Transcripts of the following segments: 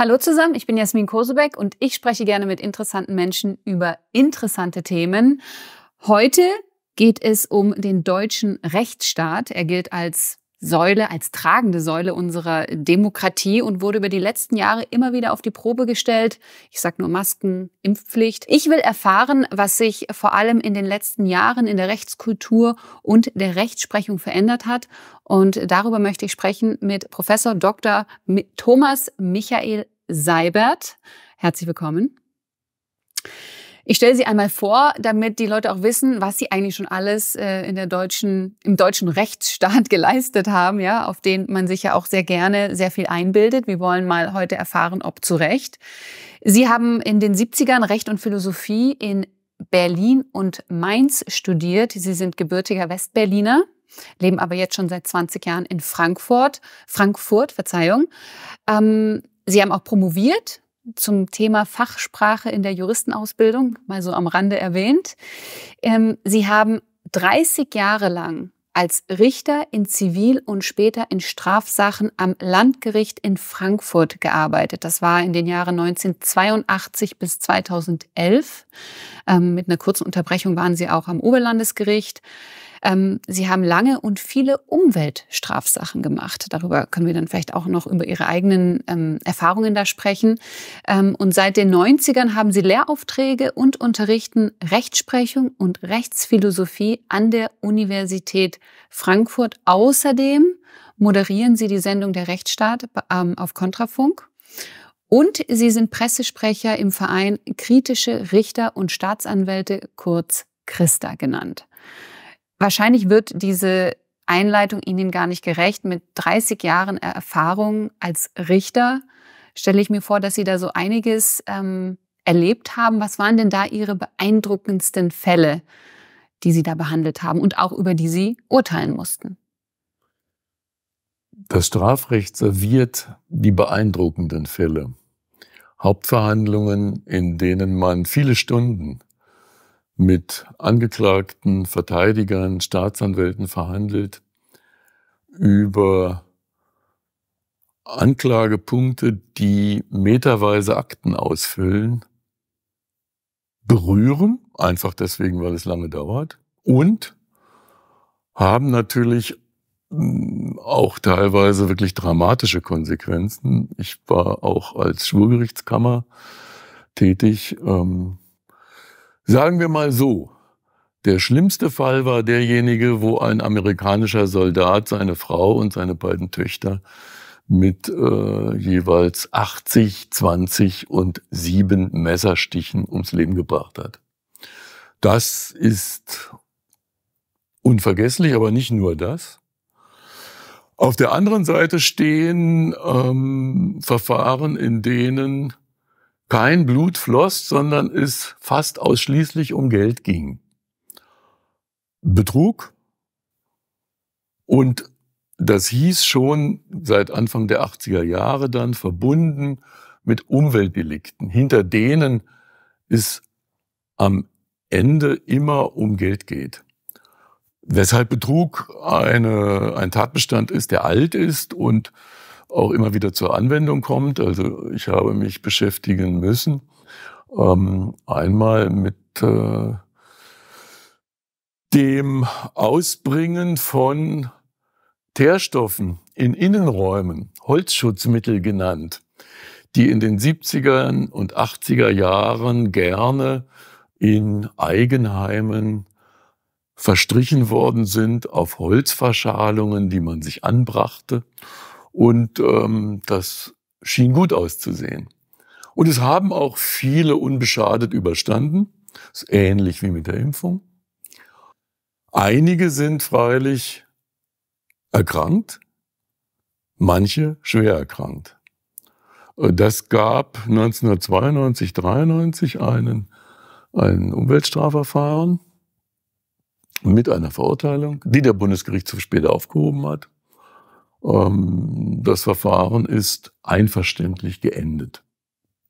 Hallo zusammen, ich bin Jasmin Kosebeck und ich spreche gerne mit interessanten Menschen über interessante Themen. Heute geht es um den deutschen Rechtsstaat. Er gilt als Säule, als tragende Säule unserer Demokratie und wurde über die letzten Jahre immer wieder auf die Probe gestellt. Ich sage nur Masken, Impfpflicht. Ich will erfahren, was sich vor allem in den letzten Jahren in der Rechtskultur und der Rechtsprechung verändert hat. Und darüber möchte ich sprechen mit Professor Dr. Thomas Michael Seibert. Herzlich willkommen. Ich stelle sie einmal vor, damit die Leute auch wissen, was sie eigentlich schon alles äh, in der deutschen, im deutschen Rechtsstaat geleistet haben, ja, auf den man sich ja auch sehr gerne sehr viel einbildet. Wir wollen mal heute erfahren, ob zu Recht. Sie haben in den 70ern Recht und Philosophie in Berlin und Mainz studiert. Sie sind gebürtiger Westberliner, leben aber jetzt schon seit 20 Jahren in Frankfurt, Frankfurt, Verzeihung. Ähm, Sie haben auch promoviert zum Thema Fachsprache in der Juristenausbildung, mal so am Rande erwähnt. Ähm, Sie haben 30 Jahre lang als Richter in Zivil- und später in Strafsachen am Landgericht in Frankfurt gearbeitet. Das war in den Jahren 1982 bis 2011. Ähm, mit einer kurzen Unterbrechung waren Sie auch am Oberlandesgericht. Ähm, sie haben lange und viele Umweltstrafsachen gemacht. Darüber können wir dann vielleicht auch noch über ihre eigenen ähm, Erfahrungen da sprechen. Ähm, und seit den 90ern haben sie Lehraufträge und unterrichten Rechtsprechung und Rechtsphilosophie an der Universität Frankfurt. Außerdem moderieren sie die Sendung Der Rechtsstaat ähm, auf Kontrafunk. Und Sie sind Pressesprecher im Verein Kritische Richter und Staatsanwälte, kurz Christa genannt. Wahrscheinlich wird diese Einleitung Ihnen gar nicht gerecht. Mit 30 Jahren Erfahrung als Richter stelle ich mir vor, dass Sie da so einiges ähm, erlebt haben. Was waren denn da Ihre beeindruckendsten Fälle, die Sie da behandelt haben und auch über die Sie urteilen mussten? Das Strafrecht serviert die beeindruckenden Fälle. Hauptverhandlungen, in denen man viele Stunden mit Angeklagten, Verteidigern, Staatsanwälten verhandelt über Anklagepunkte, die meterweise Akten ausfüllen, berühren, einfach deswegen, weil es lange dauert, und haben natürlich mm, auch teilweise wirklich dramatische Konsequenzen. Ich war auch als Schwurgerichtskammer tätig. Ähm, Sagen wir mal so, der schlimmste Fall war derjenige, wo ein amerikanischer Soldat seine Frau und seine beiden Töchter mit äh, jeweils 80, 20 und 7 Messerstichen ums Leben gebracht hat. Das ist unvergesslich, aber nicht nur das. Auf der anderen Seite stehen ähm, Verfahren, in denen kein Blut floss, sondern es fast ausschließlich um Geld ging. Betrug. Und das hieß schon seit Anfang der 80er Jahre dann verbunden mit Umweltdelikten, hinter denen es am Ende immer um Geld geht. Weshalb Betrug eine, ein Tatbestand ist, der alt ist und auch immer wieder zur Anwendung kommt. Also ich habe mich beschäftigen müssen. Ähm, einmal mit äh, dem Ausbringen von Teerstoffen in Innenräumen, Holzschutzmittel genannt, die in den 70er und 80er Jahren gerne in Eigenheimen verstrichen worden sind auf Holzverschalungen, die man sich anbrachte und ähm, das schien gut auszusehen. Und es haben auch viele unbeschadet überstanden. Das ist ähnlich wie mit der Impfung. Einige sind freilich erkrankt, manche schwer erkrankt. Äh, das gab 1992, 93 einen, ein Umweltstrafverfahren mit einer Verurteilung, die der Bundesgericht zu spät aufgehoben hat. Ähm, das Verfahren ist einverständlich geendet.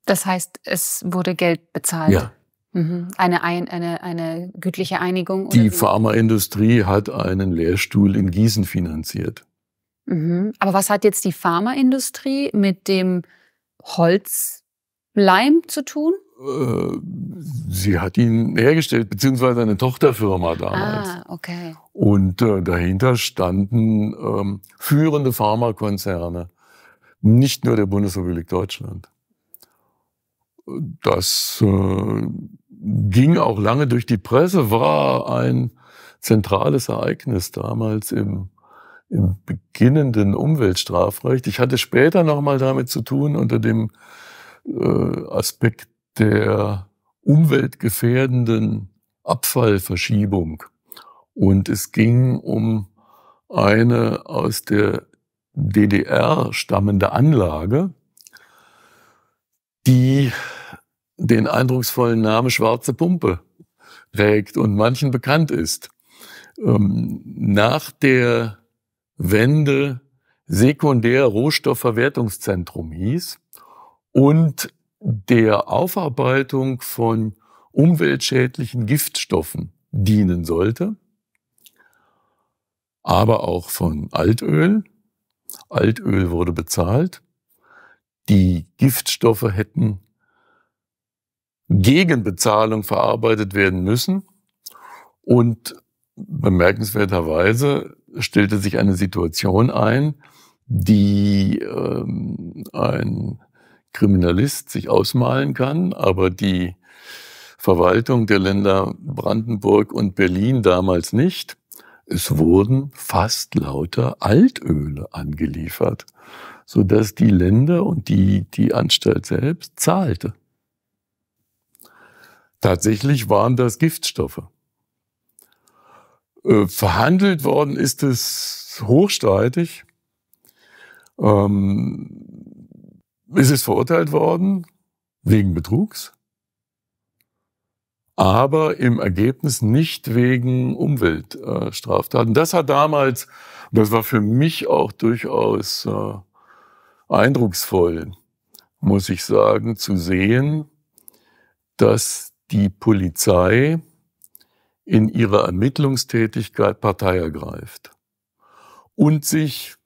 Das heißt, es wurde Geld bezahlt. Ja. Mhm. Eine, ein, eine, eine gütliche Einigung. Die Pharmaindustrie hat einen Lehrstuhl in Gießen finanziert. Mhm. Aber was hat jetzt die Pharmaindustrie mit dem Holzleim zu tun? Äh, sie hat ihn hergestellt, beziehungsweise eine Tochterfirma damals. Ah, okay. Und äh, dahinter standen ähm, führende Pharmakonzerne, nicht nur der Bundesrepublik Deutschland. Das äh, ging auch lange durch die Presse, war ein zentrales Ereignis damals im, im beginnenden Umweltstrafrecht. Ich hatte später nochmal damit zu tun unter dem äh, Aspekt der umweltgefährdenden Abfallverschiebung. Und es ging um eine aus der DDR stammende Anlage, die den eindrucksvollen Namen Schwarze Pumpe trägt und manchen bekannt ist. Ähm, nach der Wende Sekundär-Rohstoffverwertungszentrum hieß und der Aufarbeitung von umweltschädlichen Giftstoffen dienen sollte, aber auch von Altöl. Altöl wurde bezahlt. Die Giftstoffe hätten gegen Bezahlung verarbeitet werden müssen. Und bemerkenswerterweise stellte sich eine Situation ein, die ähm, ein Kriminalist sich ausmalen kann, aber die Verwaltung der Länder Brandenburg und Berlin damals nicht. Es wurden fast lauter Altöle angeliefert, sodass die Länder und die, die Anstalt selbst zahlte. Tatsächlich waren das Giftstoffe. Äh, verhandelt worden ist es hochstreitig. Ähm, es ist verurteilt worden wegen Betrugs, aber im Ergebnis nicht wegen Umweltstraftaten. das hat damals, das war für mich auch durchaus äh, eindrucksvoll, muss ich sagen, zu sehen, dass die Polizei in ihrer Ermittlungstätigkeit Partei ergreift und sich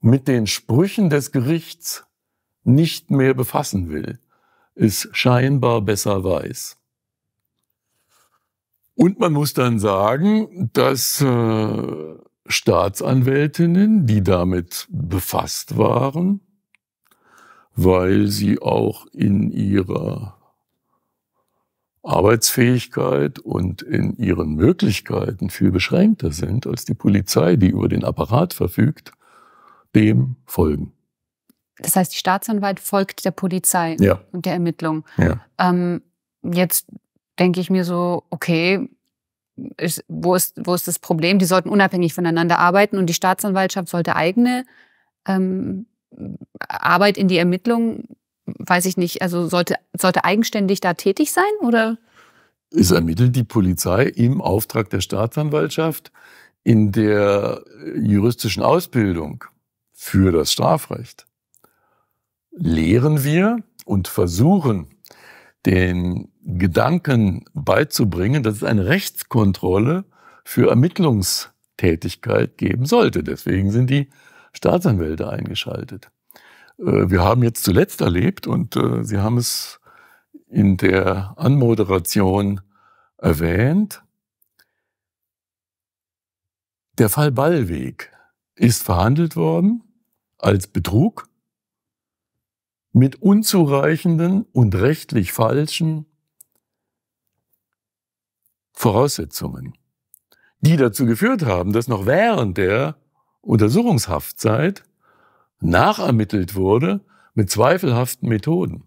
mit den Sprüchen des Gerichts nicht mehr befassen will, es scheinbar besser weiß. Und man muss dann sagen, dass äh, Staatsanwältinnen, die damit befasst waren, weil sie auch in ihrer Arbeitsfähigkeit und in ihren Möglichkeiten viel beschränkter sind als die Polizei, die über den Apparat verfügt, dem folgen. Das heißt, die Staatsanwalt folgt der Polizei ja. und der Ermittlung. Ja. Ähm, jetzt denke ich mir so, okay, ist, wo, ist, wo ist das Problem? Die sollten unabhängig voneinander arbeiten und die Staatsanwaltschaft sollte eigene ähm, Arbeit in die Ermittlung, weiß ich nicht, also sollte, sollte eigenständig da tätig sein oder? Es ermittelt die Polizei im Auftrag der Staatsanwaltschaft in der äh, juristischen Ausbildung für das Strafrecht lehren wir und versuchen, den Gedanken beizubringen, dass es eine Rechtskontrolle für Ermittlungstätigkeit geben sollte. Deswegen sind die Staatsanwälte eingeschaltet. Äh, wir haben jetzt zuletzt erlebt, und äh, Sie haben es in der Anmoderation erwähnt, der Fall Ballweg ist verhandelt worden als Betrug mit unzureichenden und rechtlich falschen Voraussetzungen, die dazu geführt haben, dass noch während der Untersuchungshaftzeit nachermittelt wurde mit zweifelhaften Methoden.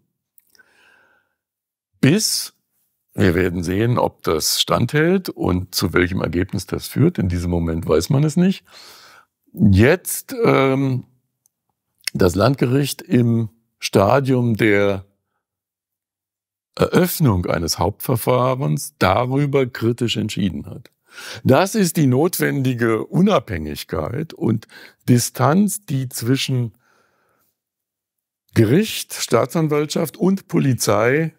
Bis wir werden sehen, ob das standhält und zu welchem Ergebnis das führt. In diesem Moment weiß man es nicht. Jetzt ähm, das Landgericht im Stadium der Eröffnung eines Hauptverfahrens darüber kritisch entschieden hat. Das ist die notwendige Unabhängigkeit und Distanz, die zwischen Gericht, Staatsanwaltschaft und Polizei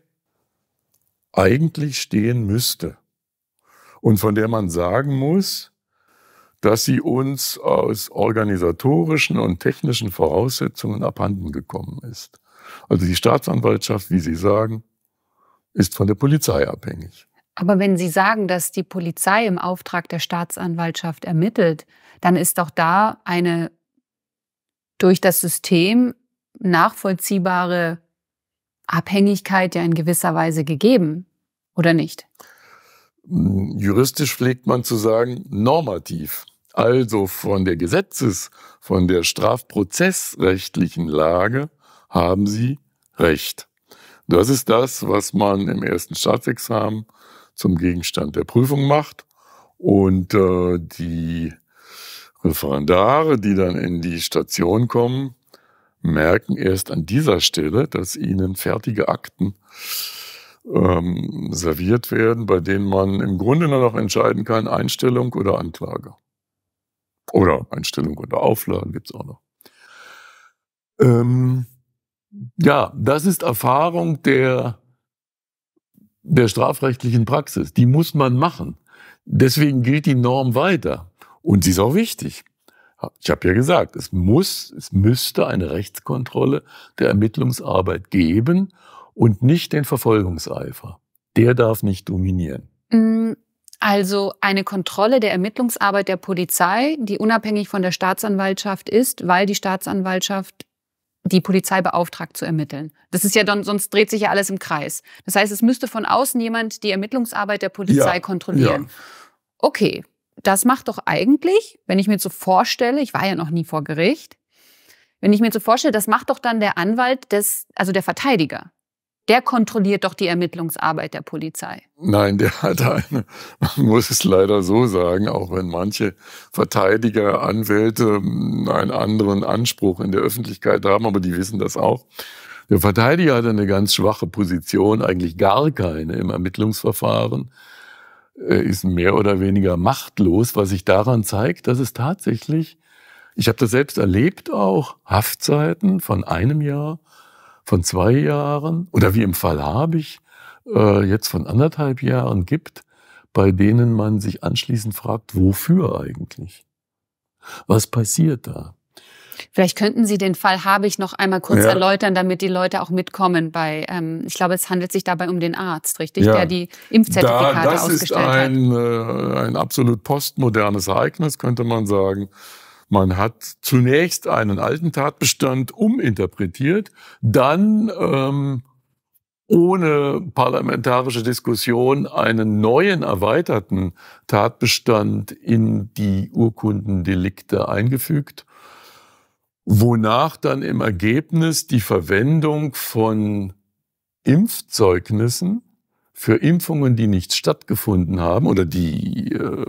eigentlich stehen müsste und von der man sagen muss, dass sie uns aus organisatorischen und technischen Voraussetzungen abhanden gekommen ist. Also die Staatsanwaltschaft, wie Sie sagen, ist von der Polizei abhängig. Aber wenn Sie sagen, dass die Polizei im Auftrag der Staatsanwaltschaft ermittelt, dann ist doch da eine durch das System nachvollziehbare Abhängigkeit ja in gewisser Weise gegeben, oder nicht? Hm, juristisch pflegt man zu sagen, normativ. Also von der Gesetzes-, von der strafprozessrechtlichen Lage haben Sie recht. Das ist das, was man im ersten Staatsexamen zum Gegenstand der Prüfung macht. Und äh, die Referendare, die dann in die Station kommen, merken erst an dieser Stelle, dass ihnen fertige Akten ähm, serviert werden, bei denen man im Grunde nur noch entscheiden kann, Einstellung oder Anklage. Oder Einstellung unter Auflagen gibt es auch noch. Ähm, ja, das ist Erfahrung der, der strafrechtlichen Praxis. Die muss man machen. Deswegen gilt die Norm weiter. Und sie ist auch wichtig. Ich habe ja gesagt, es muss, es müsste eine Rechtskontrolle der Ermittlungsarbeit geben und nicht den Verfolgungseifer. Der darf nicht dominieren. Mm, also eine Kontrolle der Ermittlungsarbeit der Polizei, die unabhängig von der Staatsanwaltschaft ist, weil die Staatsanwaltschaft die Polizei beauftragt zu ermitteln. Das ist ja dann, sonst dreht sich ja alles im Kreis. Das heißt, es müsste von außen jemand die Ermittlungsarbeit der Polizei ja, kontrollieren. Ja. Okay, das macht doch eigentlich, wenn ich mir so vorstelle, ich war ja noch nie vor Gericht, wenn ich mir so vorstelle, das macht doch dann der Anwalt des, also der Verteidiger der kontrolliert doch die Ermittlungsarbeit der Polizei. Nein, der hat eine, man muss es leider so sagen, auch wenn manche Verteidiger, Anwälte hm, einen anderen Anspruch in der Öffentlichkeit haben, aber die wissen das auch. Der Verteidiger hat eine ganz schwache Position, eigentlich gar keine im Ermittlungsverfahren, er ist mehr oder weniger machtlos, was sich daran zeigt, dass es tatsächlich, ich habe das selbst erlebt auch, Haftzeiten von einem Jahr, von zwei Jahren oder wie im Fall habe ich äh, jetzt von anderthalb Jahren gibt, bei denen man sich anschließend fragt, wofür eigentlich? Was passiert da? Vielleicht könnten Sie den Fall habe ich noch einmal kurz ja. erläutern, damit die Leute auch mitkommen bei, ähm, ich glaube, es handelt sich dabei um den Arzt, richtig, ja. der die Impfzertifikate da, das ausgestellt ist ein, hat. Äh, ein absolut postmodernes Ereignis, könnte man sagen. Man hat zunächst einen alten Tatbestand uminterpretiert, dann ähm, ohne parlamentarische Diskussion einen neuen erweiterten Tatbestand in die Urkundendelikte eingefügt, wonach dann im Ergebnis die Verwendung von Impfzeugnissen für Impfungen, die nicht stattgefunden haben oder die äh,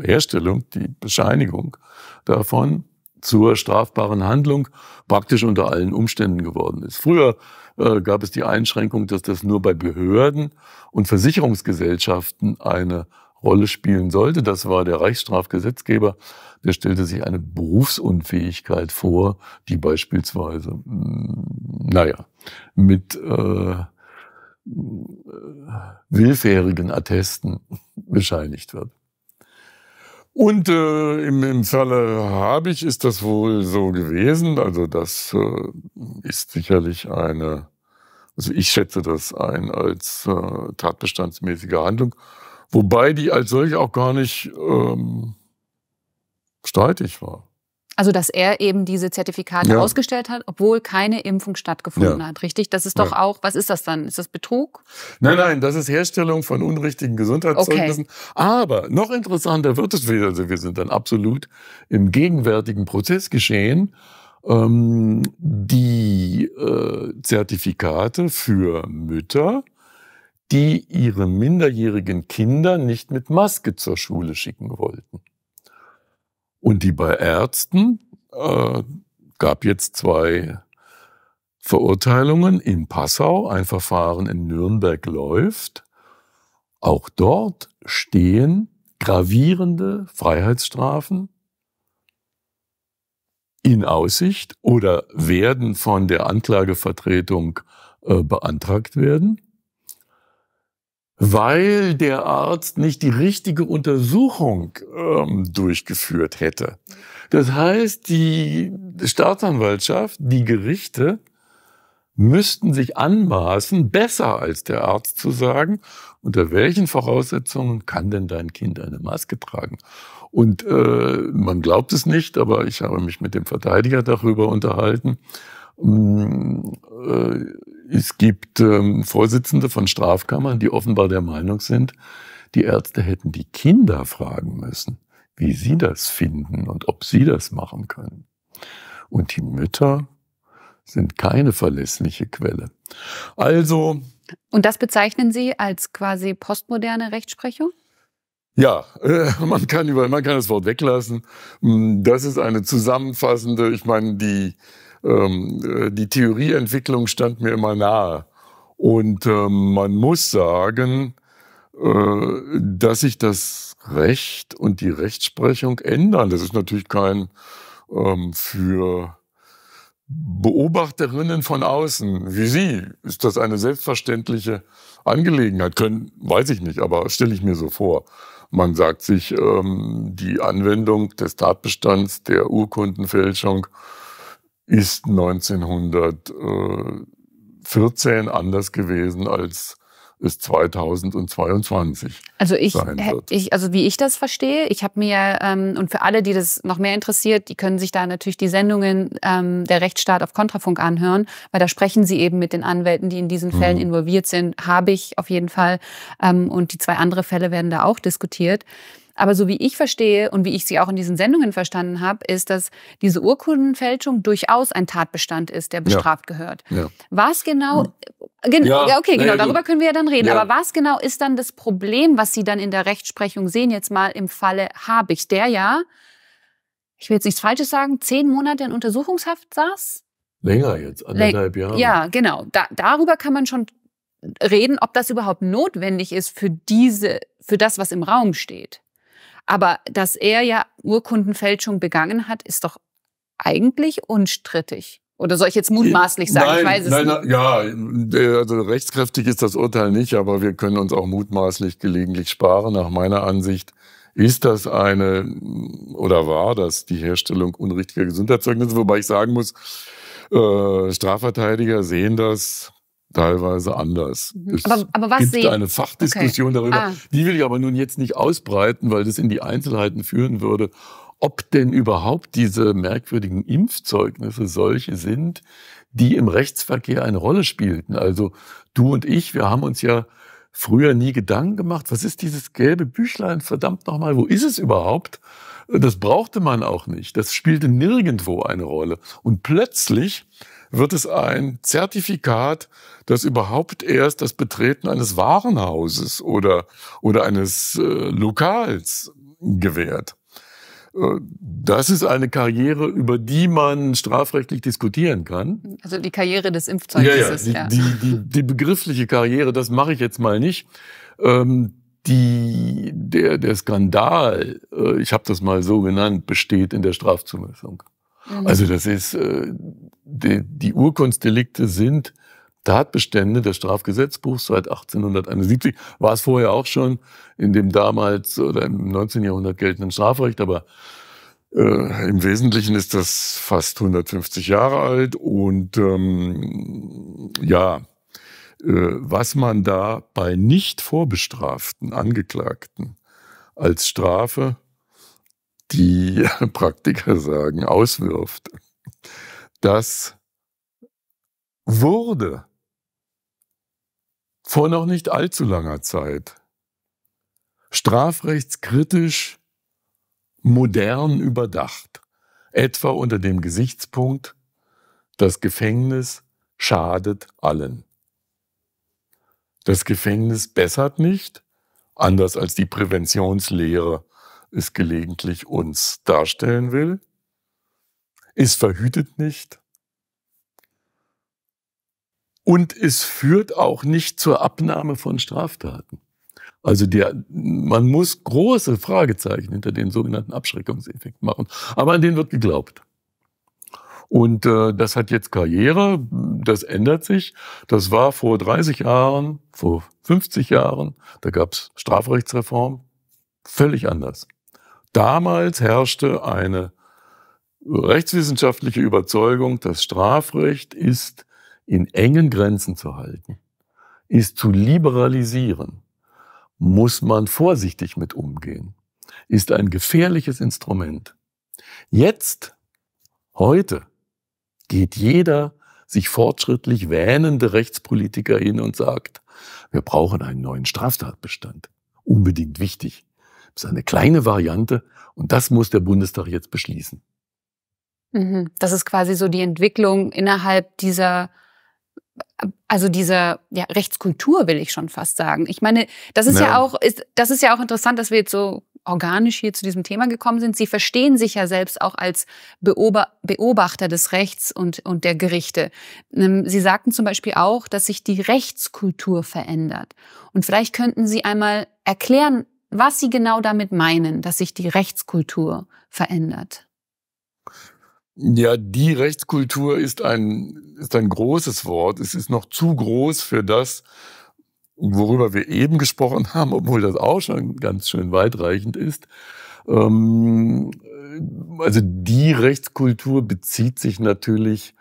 Herstellung, die Bescheinigung davon zur strafbaren Handlung praktisch unter allen Umständen geworden ist. Früher äh, gab es die Einschränkung, dass das nur bei Behörden und Versicherungsgesellschaften eine Rolle spielen sollte. Das war der Reichsstrafgesetzgeber. Der stellte sich eine Berufsunfähigkeit vor, die beispielsweise, mh, hm, naja, mit äh, äh, willfährigen Attesten bescheinigt wird. Und äh, im, im Falle Habich ist das wohl so gewesen. Also das äh, ist sicherlich eine, also ich schätze das ein als äh, tatbestandsmäßige Handlung, wobei die als solche auch gar nicht ähm, streitig war. Also, dass er eben diese Zertifikate ja. ausgestellt hat, obwohl keine Impfung stattgefunden ja. hat, richtig? Das ist doch ja. auch, was ist das dann? Ist das Betrug? Nein, nein, das ist Herstellung von unrichtigen Gesundheitszeugnissen. Okay. Aber noch interessanter wird es wieder, also wir sind dann absolut im gegenwärtigen Prozess geschehen. Ähm, die äh, Zertifikate für Mütter, die ihre minderjährigen Kinder nicht mit Maske zur Schule schicken wollten. Und die bei Ärzten äh, gab jetzt zwei Verurteilungen in Passau. Ein Verfahren in Nürnberg läuft. Auch dort stehen gravierende Freiheitsstrafen in Aussicht oder werden von der Anklagevertretung äh, beantragt werden weil der Arzt nicht die richtige Untersuchung ähm, durchgeführt hätte. Das heißt, die Staatsanwaltschaft, die Gerichte müssten sich anmaßen, besser als der Arzt zu sagen, unter welchen Voraussetzungen kann denn dein Kind eine Maske tragen? Und äh, man glaubt es nicht, aber ich habe mich mit dem Verteidiger darüber unterhalten. Äh, es gibt ähm, Vorsitzende von Strafkammern, die offenbar der Meinung sind, die Ärzte hätten die Kinder fragen müssen, wie sie das finden und ob sie das machen können. Und die Mütter sind keine verlässliche Quelle. Also. Und das bezeichnen Sie als quasi postmoderne Rechtsprechung? Ja, äh, man kann über, man kann das Wort weglassen. Hm, das ist eine zusammenfassende, ich meine, die, ähm, äh, die Theorieentwicklung stand mir immer nahe. Und ähm, man muss sagen, äh, dass sich das Recht und die Rechtsprechung ändern. Das ist natürlich kein ähm, für Beobachterinnen von außen wie Sie ist das eine selbstverständliche Angelegenheit. Können, weiß ich nicht, aber stelle ich mir so vor. Man sagt sich, die Anwendung des Tatbestands der Urkundenfälschung ist 1914 anders gewesen als es 2022. Also ich, ich, also wie ich das verstehe, ich habe mir ähm, und für alle, die das noch mehr interessiert, die können sich da natürlich die Sendungen ähm, der Rechtsstaat auf Kontrafunk anhören, weil da sprechen sie eben mit den Anwälten, die in diesen mhm. Fällen mhm. involviert sind. Habe ich auf jeden Fall ähm, und die zwei andere Fälle werden da auch diskutiert. Aber so wie ich verstehe und wie ich sie auch in diesen Sendungen verstanden habe, ist, dass diese Urkundenfälschung durchaus ein Tatbestand ist, der bestraft ja. gehört. Ja. Was genau, gen ja. okay, genau, also darüber können wir ja dann reden. Aber was genau ist dann das Problem, was Sie dann in der Rechtsprechung sehen, jetzt mal im Falle Habich, der ja, ich will jetzt nichts Falsches sagen, zehn Monate in Untersuchungshaft saß? Länger jetzt, anderthalb Jahre. Ja, genau. Da, darüber kann man schon reden, ob das überhaupt notwendig ist für diese, für das, was im Raum steht. Aber dass er ja Urkundenfälschung begangen hat, ist doch eigentlich unstrittig. Oder soll ich jetzt mutmaßlich sagen? Nein, ich weiß es nein, nicht. Ja, also rechtskräftig ist das Urteil nicht, aber wir können uns auch mutmaßlich gelegentlich sparen. Nach meiner Ansicht ist das eine oder war das die Herstellung unrichtiger Gesundheitszeugnisse, wobei ich sagen muss, äh, Strafverteidiger sehen das teilweise anders. Mhm. Es aber, aber was gibt sehen? eine Fachdiskussion okay. darüber. Ah. Die will ich aber nun jetzt nicht ausbreiten, weil das in die Einzelheiten führen würde, ob denn überhaupt diese merkwürdigen Impfzeugnisse solche sind, die im Rechtsverkehr eine Rolle spielten. Also du und ich, wir haben uns ja früher nie Gedanken gemacht, was ist dieses gelbe Büchlein, verdammt nochmal, wo ist es überhaupt? Das brauchte man auch nicht. Das spielte nirgendwo eine Rolle. Und plötzlich wird es ein Zertifikat, das überhaupt erst das Betreten eines Warenhauses oder, oder eines äh, Lokals gewährt. Äh, das ist eine Karriere, über die man strafrechtlich diskutieren kann. Also die Karriere des Impfzeugnisses. Ja, ja, die, ja. Die, die, die begriffliche Karriere, das mache ich jetzt mal nicht. Ähm, die, der, der Skandal, äh, ich habe das mal so genannt, besteht in der Strafzumessung. Mhm. Also das ist, äh, die, die Urkunstdelikte sind Tatbestände des Strafgesetzbuchs seit 1871. War es vorher auch schon in dem damals oder im 19. Jahrhundert geltenden Strafrecht, aber äh, im Wesentlichen ist das fast 150 Jahre alt und ähm, ja, äh, was man da bei nicht vorbestraften Angeklagten als Strafe die Praktiker sagen, auswirft. Das wurde vor noch nicht allzu langer Zeit strafrechtskritisch modern überdacht, etwa unter dem Gesichtspunkt, das Gefängnis schadet allen. Das Gefängnis bessert nicht, anders als die Präventionslehre es gelegentlich uns darstellen will. Es verhütet nicht. Und es führt auch nicht zur Abnahme von Straftaten. Also der, man muss große Fragezeichen hinter den sogenannten Abschreckungseffekt machen. Aber an den wird geglaubt. Und äh, das hat jetzt Karriere, das ändert sich. Das war vor 30 Jahren, vor 50 Jahren, da gab's Strafrechtsreform, völlig anders. Damals herrschte eine rechtswissenschaftliche Überzeugung, das Strafrecht ist in engen Grenzen zu halten, ist zu liberalisieren, muss man vorsichtig mit umgehen, ist ein gefährliches Instrument. Jetzt, heute, geht jeder sich fortschrittlich wähnende Rechtspolitiker hin und sagt, wir brauchen einen neuen Straftatbestand. Unbedingt wichtig. Das ist eine kleine Variante und das muss der Bundestag jetzt beschließen. Mhm. Das ist quasi so die Entwicklung innerhalb dieser also dieser ja, Rechtskultur will ich schon fast sagen. Ich meine, das ist ja, ja auch ist, das ist ja auch interessant, dass wir jetzt so organisch hier zu diesem Thema gekommen sind. Sie verstehen sich ja selbst auch als Beobachter des Rechts und, und der Gerichte. Ähm, Sie sagten zum Beispiel auch, dass sich die Rechtskultur verändert. Und vielleicht könnten Sie einmal erklären, was Sie genau damit meinen, dass sich die Rechtskultur verändert. Ja, die Rechtskultur ist ein, ist ein großes Wort. Es ist noch zu groß für das, worüber wir eben gesprochen haben, obwohl das auch schon ganz schön weitreichend ist. Ähm, also die Rechtskultur bezieht sich natürlich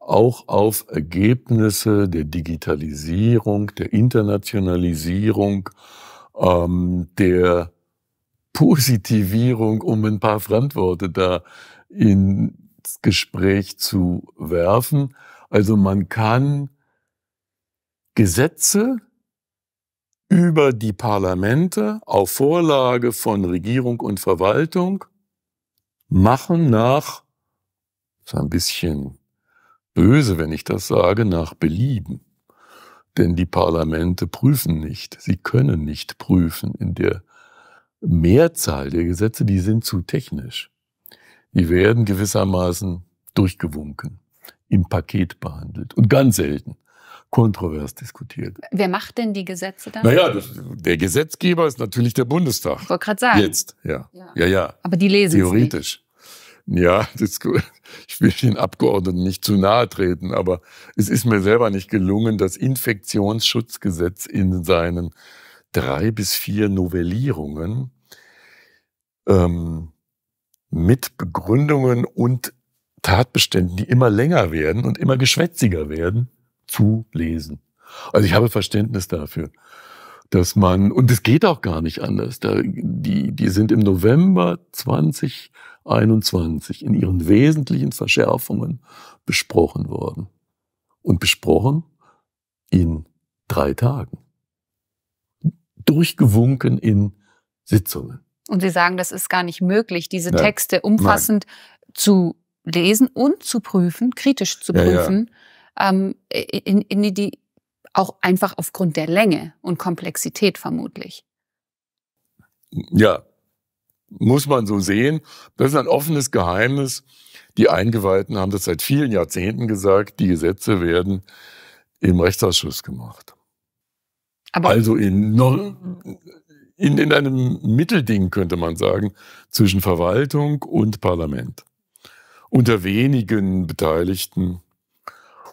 auch auf Ergebnisse der Digitalisierung, der Internationalisierung, ähm, der Positivierung, um ein paar Fremdworte da ins Gespräch zu werfen. Also man kann Gesetze über die Parlamente auf Vorlage von Regierung und Verwaltung machen nach, ist ein bisschen böse, wenn ich das sage, nach Belieben. Denn die Parlamente prüfen nicht. Sie können nicht prüfen in der Mehrzahl der Gesetze, die sind zu technisch. Die werden gewissermaßen durchgewunken, im Paket behandelt und ganz selten kontrovers diskutiert. Wer macht denn die Gesetze dann? Naja, das, der Gesetzgeber ist natürlich der Bundestag. Ich wollte gerade sagen. Jetzt, ja. ja. Ja, ja. Aber die lesen Theoretisch. Nicht. Ja, das, ist gut ich will den Abgeordneten nicht zu nahe treten, aber es ist mir selber nicht gelungen, das Infektionsschutzgesetz in seinen drei bis vier Novellierungen ähm, mit Begründungen und Tatbeständen, die immer länger werden und immer geschwätziger werden, zu lesen. Also ich habe Verständnis dafür, dass man, und es geht auch gar nicht anders, da, die, die sind im November 20 21 in ihren wesentlichen Verschärfungen besprochen worden. Und besprochen in drei Tagen. Durchgewunken in Sitzungen. Und Sie sagen, das ist gar nicht möglich, diese Nein. Texte umfassend Nein. zu lesen und zu prüfen, kritisch zu prüfen, ja, ja. Ähm, in, in die, auch einfach aufgrund der Länge und Komplexität vermutlich. Ja, muss man so sehen. Das ist ein offenes Geheimnis. Die Eingeweihten haben das seit vielen Jahrzehnten gesagt. Die Gesetze werden im Rechtsausschuss gemacht. Aber also in, in, in einem Mittelding könnte man sagen zwischen Verwaltung und Parlament. Unter wenigen Beteiligten.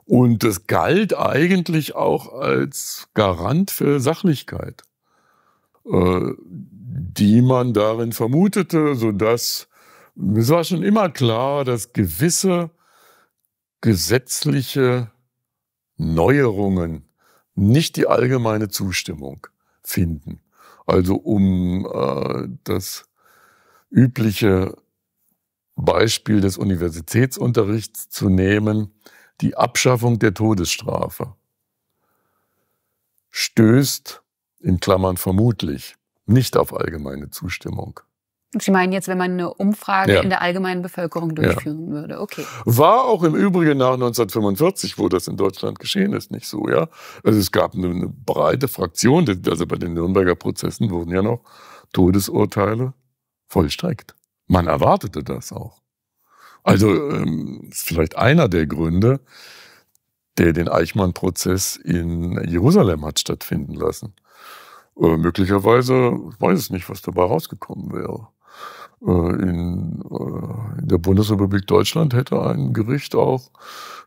Und das galt eigentlich auch als Garant für Sachlichkeit. Äh, die man darin vermutete, sodass es war schon immer klar, dass gewisse gesetzliche Neuerungen nicht die allgemeine Zustimmung finden. Also um äh, das übliche Beispiel des Universitätsunterrichts zu nehmen, die Abschaffung der Todesstrafe stößt, in Klammern vermutlich, nicht auf allgemeine Zustimmung. Sie meinen jetzt, wenn man eine Umfrage ja. in der allgemeinen Bevölkerung durchführen ja. würde, okay. War auch im Übrigen nach 1945, wo das in Deutschland geschehen ist, nicht so, ja. Also es gab eine breite Fraktion, also bei den Nürnberger Prozessen wurden ja noch Todesurteile vollstreckt. Man erwartete das auch. Also ähm, vielleicht einer der Gründe, der den Eichmann-Prozess in Jerusalem hat stattfinden lassen. Äh, möglicherweise, ich weiß es nicht, was dabei rausgekommen wäre. Äh, in, äh, in, der Bundesrepublik Deutschland hätte ein Gericht auch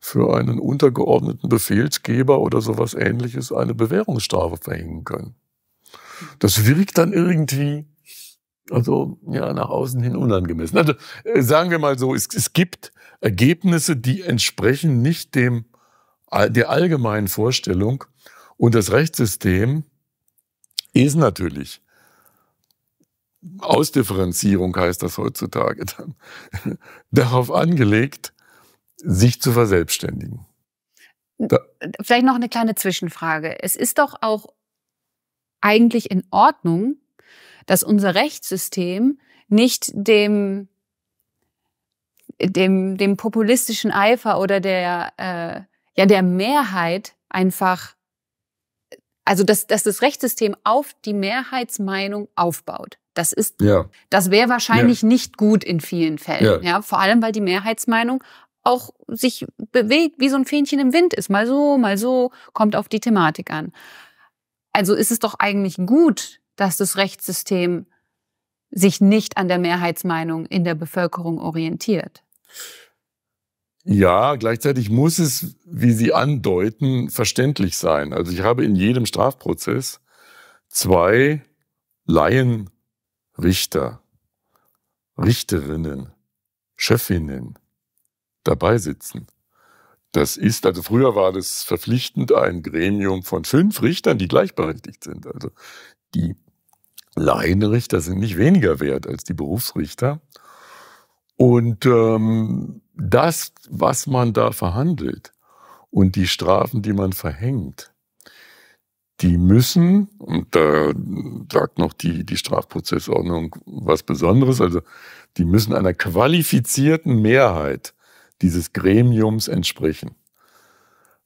für einen untergeordneten Befehlsgeber oder sowas ähnliches eine Bewährungsstrafe verhängen können. Das wirkt dann irgendwie, also ja, nach außen hin unangemessen. Also äh, sagen wir mal so, es, es gibt Ergebnisse, die entsprechen nicht dem, der allgemeinen Vorstellung und das Rechtssystem ist natürlich Ausdifferenzierung heißt das heutzutage dann, darauf angelegt, sich zu verselbstständigen. Da Vielleicht noch eine kleine Zwischenfrage. Es ist doch auch eigentlich in Ordnung, dass unser Rechtssystem nicht dem, dem, dem populistischen Eifer oder der, äh, ja, der Mehrheit einfach also dass, dass das Rechtssystem auf die Mehrheitsmeinung aufbaut. Das ist, ja. das wäre wahrscheinlich ja. nicht gut in vielen Fällen. Ja. ja, vor allem, weil die Mehrheitsmeinung auch sich bewegt, wie so ein Fähnchen im Wind ist. Mal so, mal so, kommt auf die Thematik an. Also ist es doch eigentlich gut, dass das Rechtssystem sich nicht an der Mehrheitsmeinung in der Bevölkerung orientiert. Ja, gleichzeitig muss es, wie Sie andeuten, verständlich sein. Also ich habe in jedem Strafprozess zwei Laienrichter, Richterinnen, Chefinnen dabei sitzen. Das ist, also früher war das verpflichtend ein Gremium von fünf Richtern, die gleichberechtigt sind. Also die Laienrichter sind nicht weniger wert als die Berufsrichter. Und ähm, das, was man da verhandelt und die Strafen, die man verhängt, die müssen, und da sagt noch die, die Strafprozessordnung was Besonderes, also die müssen einer qualifizierten Mehrheit dieses Gremiums entsprechen.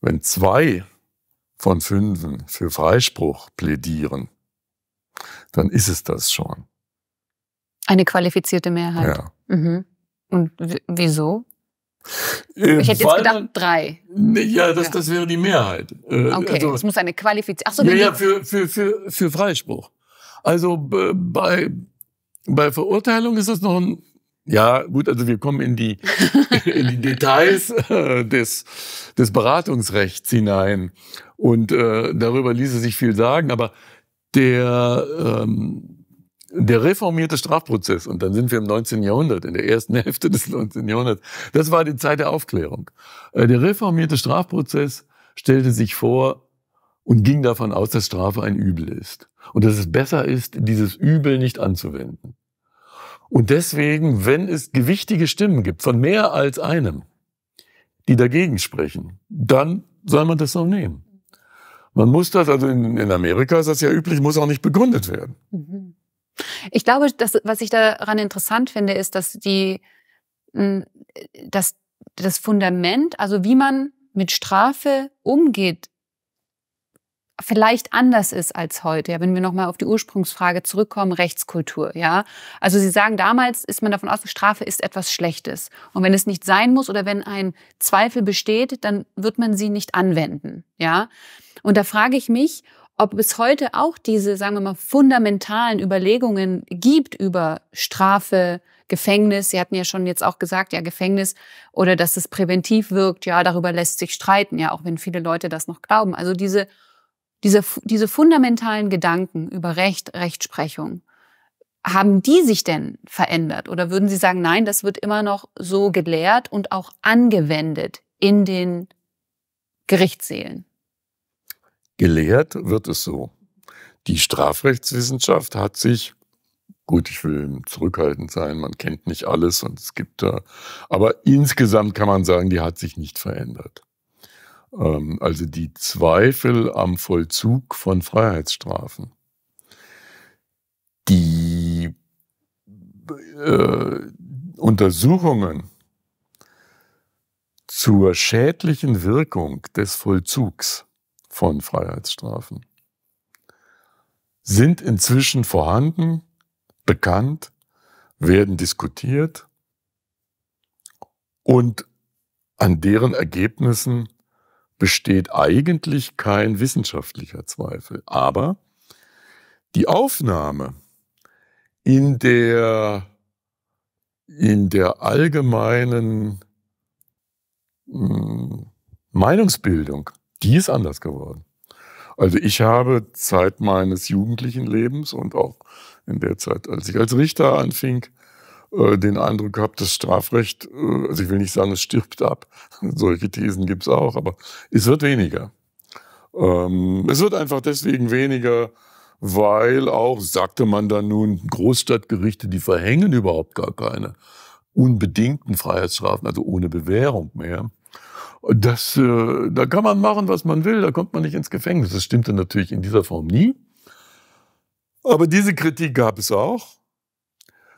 Wenn zwei von fünfen für Freispruch plädieren, dann ist es das schon. Eine qualifizierte Mehrheit. Ja. Mhm. Und wieso? Ähm, ich hätte jetzt gedacht drei. Ja, das, das wäre die Mehrheit. Äh, okay, also, es muss eine Qualifizierung. Ach so, ja, ja, für, für, für, für Freispruch. Also bei, bei Verurteilung ist das noch ein. Ja, gut, also wir kommen in die, in die Details äh, des, des Beratungsrechts hinein. Und äh, darüber ließe sich viel sagen, aber der ähm, der reformierte Strafprozess, und dann sind wir im 19. Jahrhundert, in der ersten Hälfte des 19. Jahrhunderts, das war die Zeit der Aufklärung. Äh, der reformierte Strafprozess stellte sich vor und ging davon aus, dass Strafe ein Übel ist. Und dass es besser ist, dieses Übel nicht anzuwenden. Und deswegen, wenn es gewichtige Stimmen gibt, von mehr als einem, die dagegen sprechen, dann soll man das so nehmen. Man muss das, also in, in Amerika ist das ja üblich, muss auch nicht begründet werden. Mhm. Ich glaube, dass, was ich daran interessant finde, ist, dass die, hm, dass das Fundament, also wie man mit Strafe umgeht, vielleicht anders ist als heute. Ja, wenn wir nochmal auf die Ursprungsfrage zurückkommen, Rechtskultur, ja. Also Sie sagen, damals ist man davon ausgegangen, Strafe ist etwas Schlechtes. Und wenn es nicht sein muss oder wenn ein Zweifel besteht, dann wird man sie nicht anwenden, ja. Und da frage ich mich, ob es heute auch diese, sagen wir mal, fundamentalen Überlegungen gibt über Strafe, Gefängnis. Sie hatten ja schon jetzt auch gesagt, ja, Gefängnis oder dass es präventiv wirkt. Ja, darüber lässt sich streiten, ja, auch wenn viele Leute das noch glauben. Also diese, diese, diese fundamentalen Gedanken über Recht, Rechtsprechung, haben die sich denn verändert? Oder würden Sie sagen, nein, das wird immer noch so gelehrt und auch angewendet in den Gerichtssälen? gelehrt wird es so. Die Strafrechtswissenschaft hat sich, gut, ich will zurückhaltend sein, man kennt nicht alles und es gibt da, aber insgesamt kann man sagen, die hat sich nicht verändert. Ähm, also die Zweifel am Vollzug von Freiheitsstrafen, die äh, Untersuchungen zur schädlichen Wirkung des Vollzugs von Freiheitsstrafen sind inzwischen vorhanden, bekannt, werden diskutiert und an deren Ergebnissen besteht eigentlich kein wissenschaftlicher Zweifel. Aber die Aufnahme in der, in der allgemeinen hm, Meinungsbildung die ist anders geworden. Also ich habe Zeit meines jugendlichen Lebens und auch in der Zeit, als ich als Richter anfing, äh, den Eindruck gehabt, das Strafrecht, äh, also ich will nicht sagen, es stirbt ab, solche Thesen gibt's auch, aber es wird weniger. Ähm, es wird einfach deswegen weniger, weil auch, sagte man dann nun, Großstadtgerichte, die verhängen überhaupt gar keine unbedingten Freiheitsstrafen, also ohne Bewährung mehr. Das, äh, da kann man machen, was man will, da kommt man nicht ins Gefängnis. Das stimmte natürlich in dieser Form nie. Aber diese Kritik gab es auch.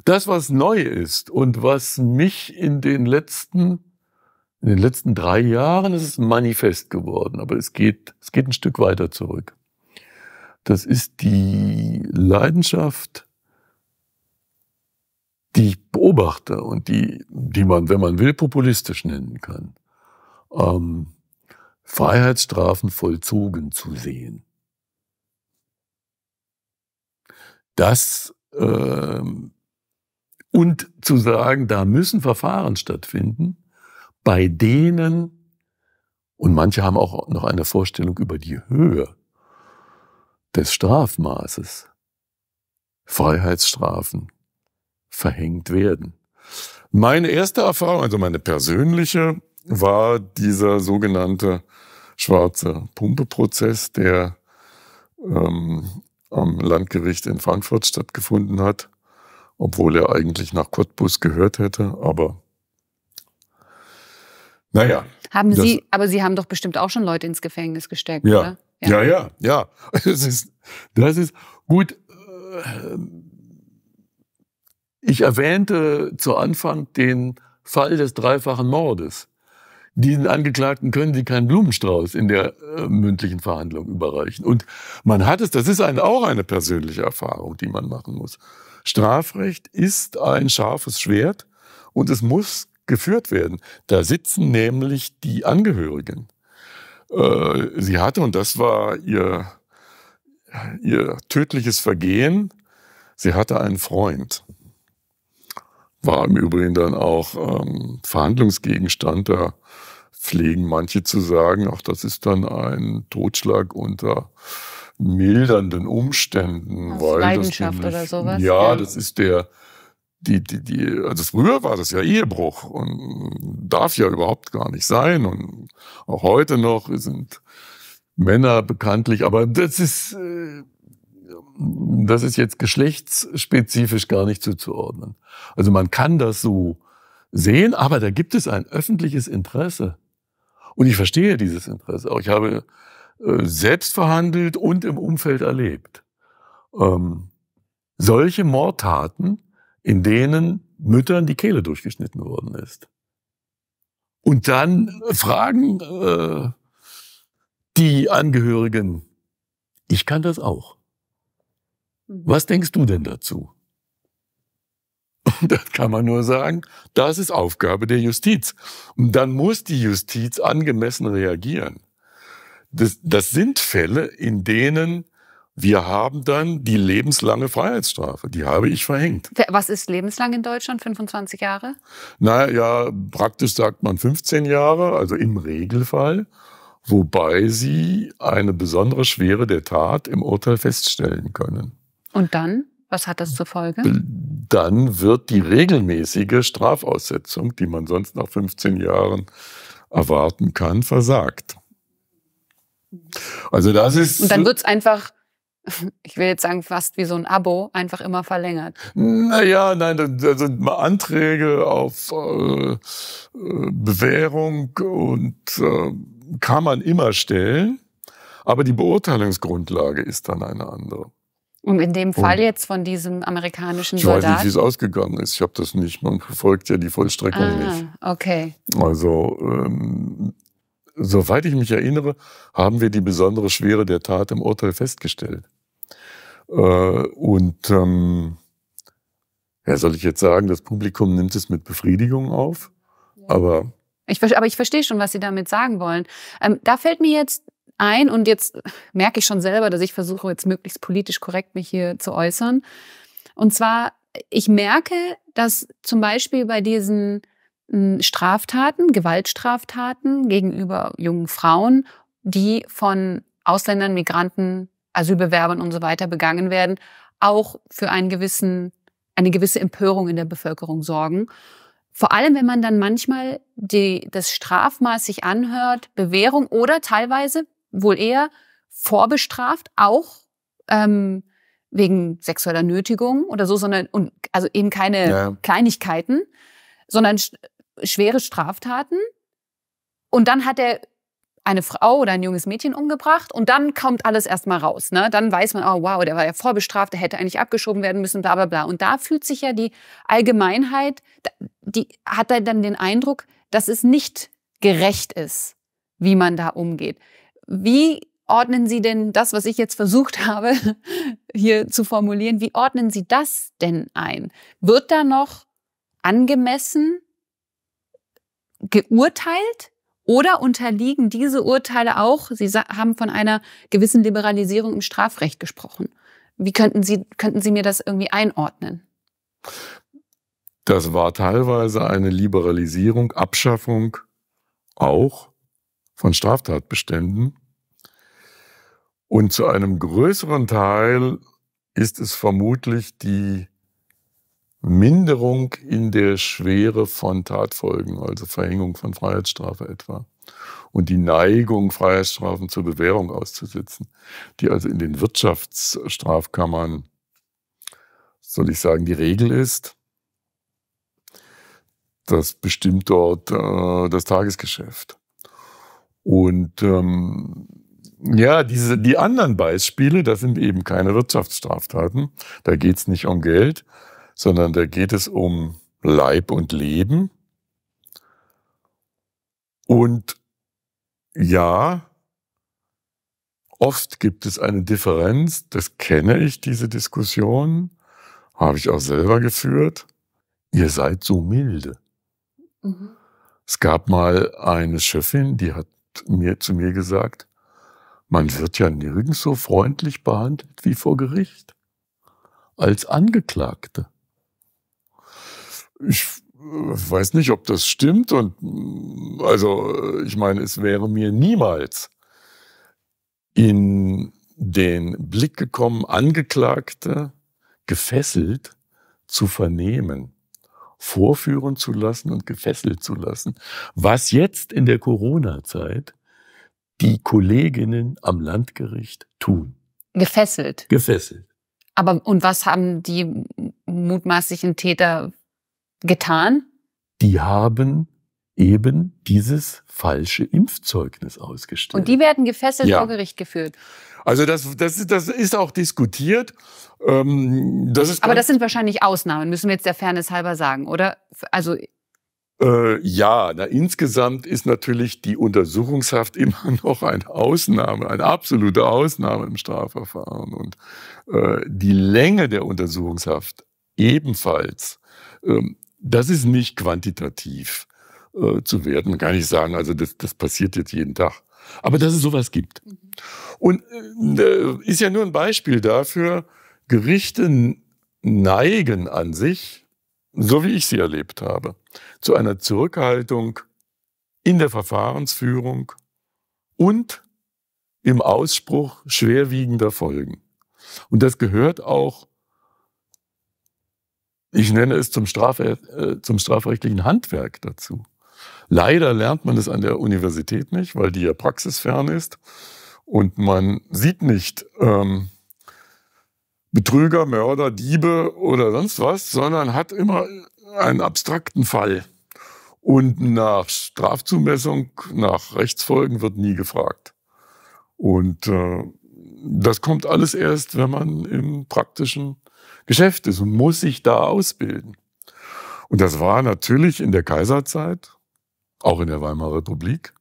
Das, was neu ist und was mich in den letzten, in den letzten drei Jahren ist manifest geworden, aber es geht, es geht ein Stück weiter zurück. Das ist die Leidenschaft, die ich beobachte und die, die man, wenn man will, populistisch nennen kann ähm, Freiheitsstrafen vollzogen zu sehen. Das ähm, und zu sagen, da müssen Verfahren stattfinden, bei denen, und manche haben auch noch eine Vorstellung über die Höhe des Strafmaßes, Freiheitsstrafen verhängt werden. Meine erste Erfahrung, also meine persönliche, war dieser sogenannte schwarze Pumpe-Prozess, der ähm, am Landgericht in Frankfurt stattgefunden hat, obwohl er eigentlich nach Cottbus gehört hätte, aber naja. Haben Sie, das, aber Sie haben doch bestimmt auch schon Leute ins Gefängnis gesteckt, ja. oder? Ja, ja, ja. ja. Das, ist, das ist gut. Äh, ich erwähnte zu Anfang den Fall des dreifachen Mordes diesen Angeklagten können sie keinen Blumenstrauß in der äh, mündlichen Verhandlung überreichen. Und man hat es, das ist ein, auch eine persönliche Erfahrung, die man machen muss. Strafrecht ist ein scharfes Schwert und es muss geführt werden. Da sitzen nämlich die Angehörigen. Äh, sie hatte, und das war ihr, ihr tödliches Vergehen, sie hatte einen Freund war im Übrigen dann auch ähm, Verhandlungsgegenstand. Da pflegen manche zu sagen, auch das ist dann ein Totschlag unter mildernden Umständen. Aus weil Leidenschaft nämlich, oder sowas? Ja, ja, das ist der, die, die, die, also früher war das ja Ehebruch und darf ja überhaupt gar nicht sein. Und auch heute noch sind Männer bekanntlich, aber das ist, Äh, das ist jetzt geschlechtsspezifisch gar nicht zuzuordnen. Also man kann das so sehen, aber da gibt es ein öffentliches Interesse. Und ich verstehe dieses Interesse auch. Ich habe äh, selbst verhandelt und im Umfeld erlebt. Ähm, solche Mordtaten, in denen Müttern die Kehle durchgeschnitten worden ist. Und dann fragen äh, die Angehörigen, ich kann das auch. Mhm. Was denkst du denn dazu? Und das kann man nur sagen, das ist Aufgabe der Justiz. Und dann muss die Justiz angemessen reagieren. Das, das sind Fälle, in denen wir haben dann die lebenslange Freiheitsstrafe. Die habe ich verhängt. Was ist lebenslang in Deutschland? 25 Jahre? Naja, praktisch sagt man 15 Jahre, also im Regelfall, wobei sie eine besondere Schwere der Tat im Urteil feststellen können. Und dann? Was hat das zur Folge? Dann wird die regelmäßige Strafaussetzung, die man sonst nach 15 Jahren erwarten kann, versagt. Also das ist. Und dann wird es einfach ich will jetzt sagen, fast wie so ein Abo, einfach immer verlängert. Naja, nein, da sind mal Anträge auf äh, äh, Bewährung und äh, kann man immer stellen, aber die Beurteilungsgrundlage ist dann eine andere. Und in dem Fall und jetzt von diesem amerikanischen ich Ich weiß nicht, wie es ausgegangen ist. Ich habe das nicht. Man verfolgt ja die Vollstreckung ah, nicht. okay. Also, ähm, soweit ich mich erinnere, haben wir die besondere Schwere der Tat im Urteil festgestellt. Äh, und, ähm, ja, soll ich jetzt sagen, das Publikum nimmt es mit Befriedigung auf? Ja. Aber ich, aber ich verstehe schon, was Sie damit sagen wollen. Ähm, da fällt mir jetzt ein und jetzt merke ich schon selber, dass ich versuche, jetzt möglichst politisch korrekt mich hier zu äußern. Und zwar, ich merke, dass zum Beispiel bei diesen hm, Straftaten, Gewaltstraftaten gegenüber jungen Frauen, die von Ausländern, Migranten, Asylbewerbern und so weiter begangen werden, auch für einen gewissen, eine gewisse Empörung in der Bevölkerung sorgen. Vor allem, wenn man dann manchmal die, das Strafmaß sich anhört, Bewährung oder teilweise wohl eher vorbestraft, auch ähm, wegen sexueller Nötigung oder so, sondern und also eben keine ja. Kleinigkeiten, sondern sch schwere Straftaten. Und dann hat er eine Frau oder ein junges Mädchen umgebracht und dann kommt alles erstmal raus. Ne? Dann weiß man, oh wow, der war ja vorbestraft, der hätte eigentlich abgeschoben werden müssen, bla bla bla. Und da fühlt sich ja die Allgemeinheit, die hat dann den Eindruck, dass es nicht gerecht ist, wie man da umgeht. Wie ordnen Sie denn das, was ich jetzt versucht habe, hier zu formulieren, wie ordnen Sie das denn ein? Wird da noch angemessen geurteilt? Oder unterliegen diese Urteile auch, Sie haben von einer gewissen Liberalisierung im Strafrecht gesprochen. Wie könnten Sie, könnten Sie mir das irgendwie einordnen? Das war teilweise eine Liberalisierung, Abschaffung auch von Straftatbeständen. Und zu einem größeren Teil ist es vermutlich die Minderung in der Schwere von Tatfolgen, also Verhängung von Freiheitsstrafe etwa, und die Neigung, Freiheitsstrafen zur Bewährung auszusetzen, die also in den Wirtschaftsstrafkammern, soll ich sagen, die Regel ist. Das bestimmt dort äh, das Tagesgeschäft. Und ähm, ja, diese, die anderen Beispiele, das sind eben keine Wirtschaftsstraftaten. Da geht es nicht um Geld, sondern da geht es um Leib und Leben. Und ja, oft gibt es eine Differenz, das kenne ich, diese Diskussion, habe ich auch selber geführt. Ihr seid so milde. Mhm. Es gab mal eine Chefin, die hat mir, zu mir gesagt, man wird ja nirgends so freundlich behandelt wie vor Gericht als Angeklagte. Ich äh, weiß nicht, ob das stimmt und mm, also äh, ich meine, es wäre mir niemals in den Blick gekommen, Angeklagte gefesselt zu vernehmen vorführen zu lassen und gefesselt zu lassen, was jetzt in der Corona-Zeit die Kolleginnen am Landgericht tun. Gefesselt. Gefesselt. Aber und was haben die mutmaßlichen Täter getan? Die haben eben dieses falsche Impfzeugnis ausgestellt. Und die werden gefesselt ja. vor Gericht geführt. Also das, das, das ist auch diskutiert. Ähm, das ist Aber das sind wahrscheinlich Ausnahmen, müssen wir jetzt der Fairness halber sagen, oder? Also äh, ja, na, insgesamt ist natürlich die Untersuchungshaft immer noch eine Ausnahme, eine absolute Ausnahme im Strafverfahren. Und äh, die Länge der Untersuchungshaft ebenfalls. Ähm, das ist nicht quantitativ äh, zu werden. Kann ich sagen, also das, das passiert jetzt jeden Tag. Aber dass es sowas gibt. Mhm. Und äh, äh, ist ja nur ein Beispiel dafür, Gerichte neigen an sich, so wie ich sie erlebt habe, zu einer Zurückhaltung in der Verfahrensführung und im Ausspruch schwerwiegender Folgen. Und das gehört auch, ich nenne es zum, Straf, äh, zum strafrechtlichen Handwerk dazu. Leider lernt man das an der Universität nicht, weil die ja praxisfern ist. Und man sieht nicht ähm, Betrüger, Mörder, Diebe oder sonst was, sondern hat immer einen abstrakten Fall. Und nach Strafzumessung, nach Rechtsfolgen wird nie gefragt. Und äh, das kommt alles erst, wenn man im praktischen Geschäft ist und muss sich da ausbilden. Und das war natürlich in der Kaiserzeit auch in der Weimarer Republik.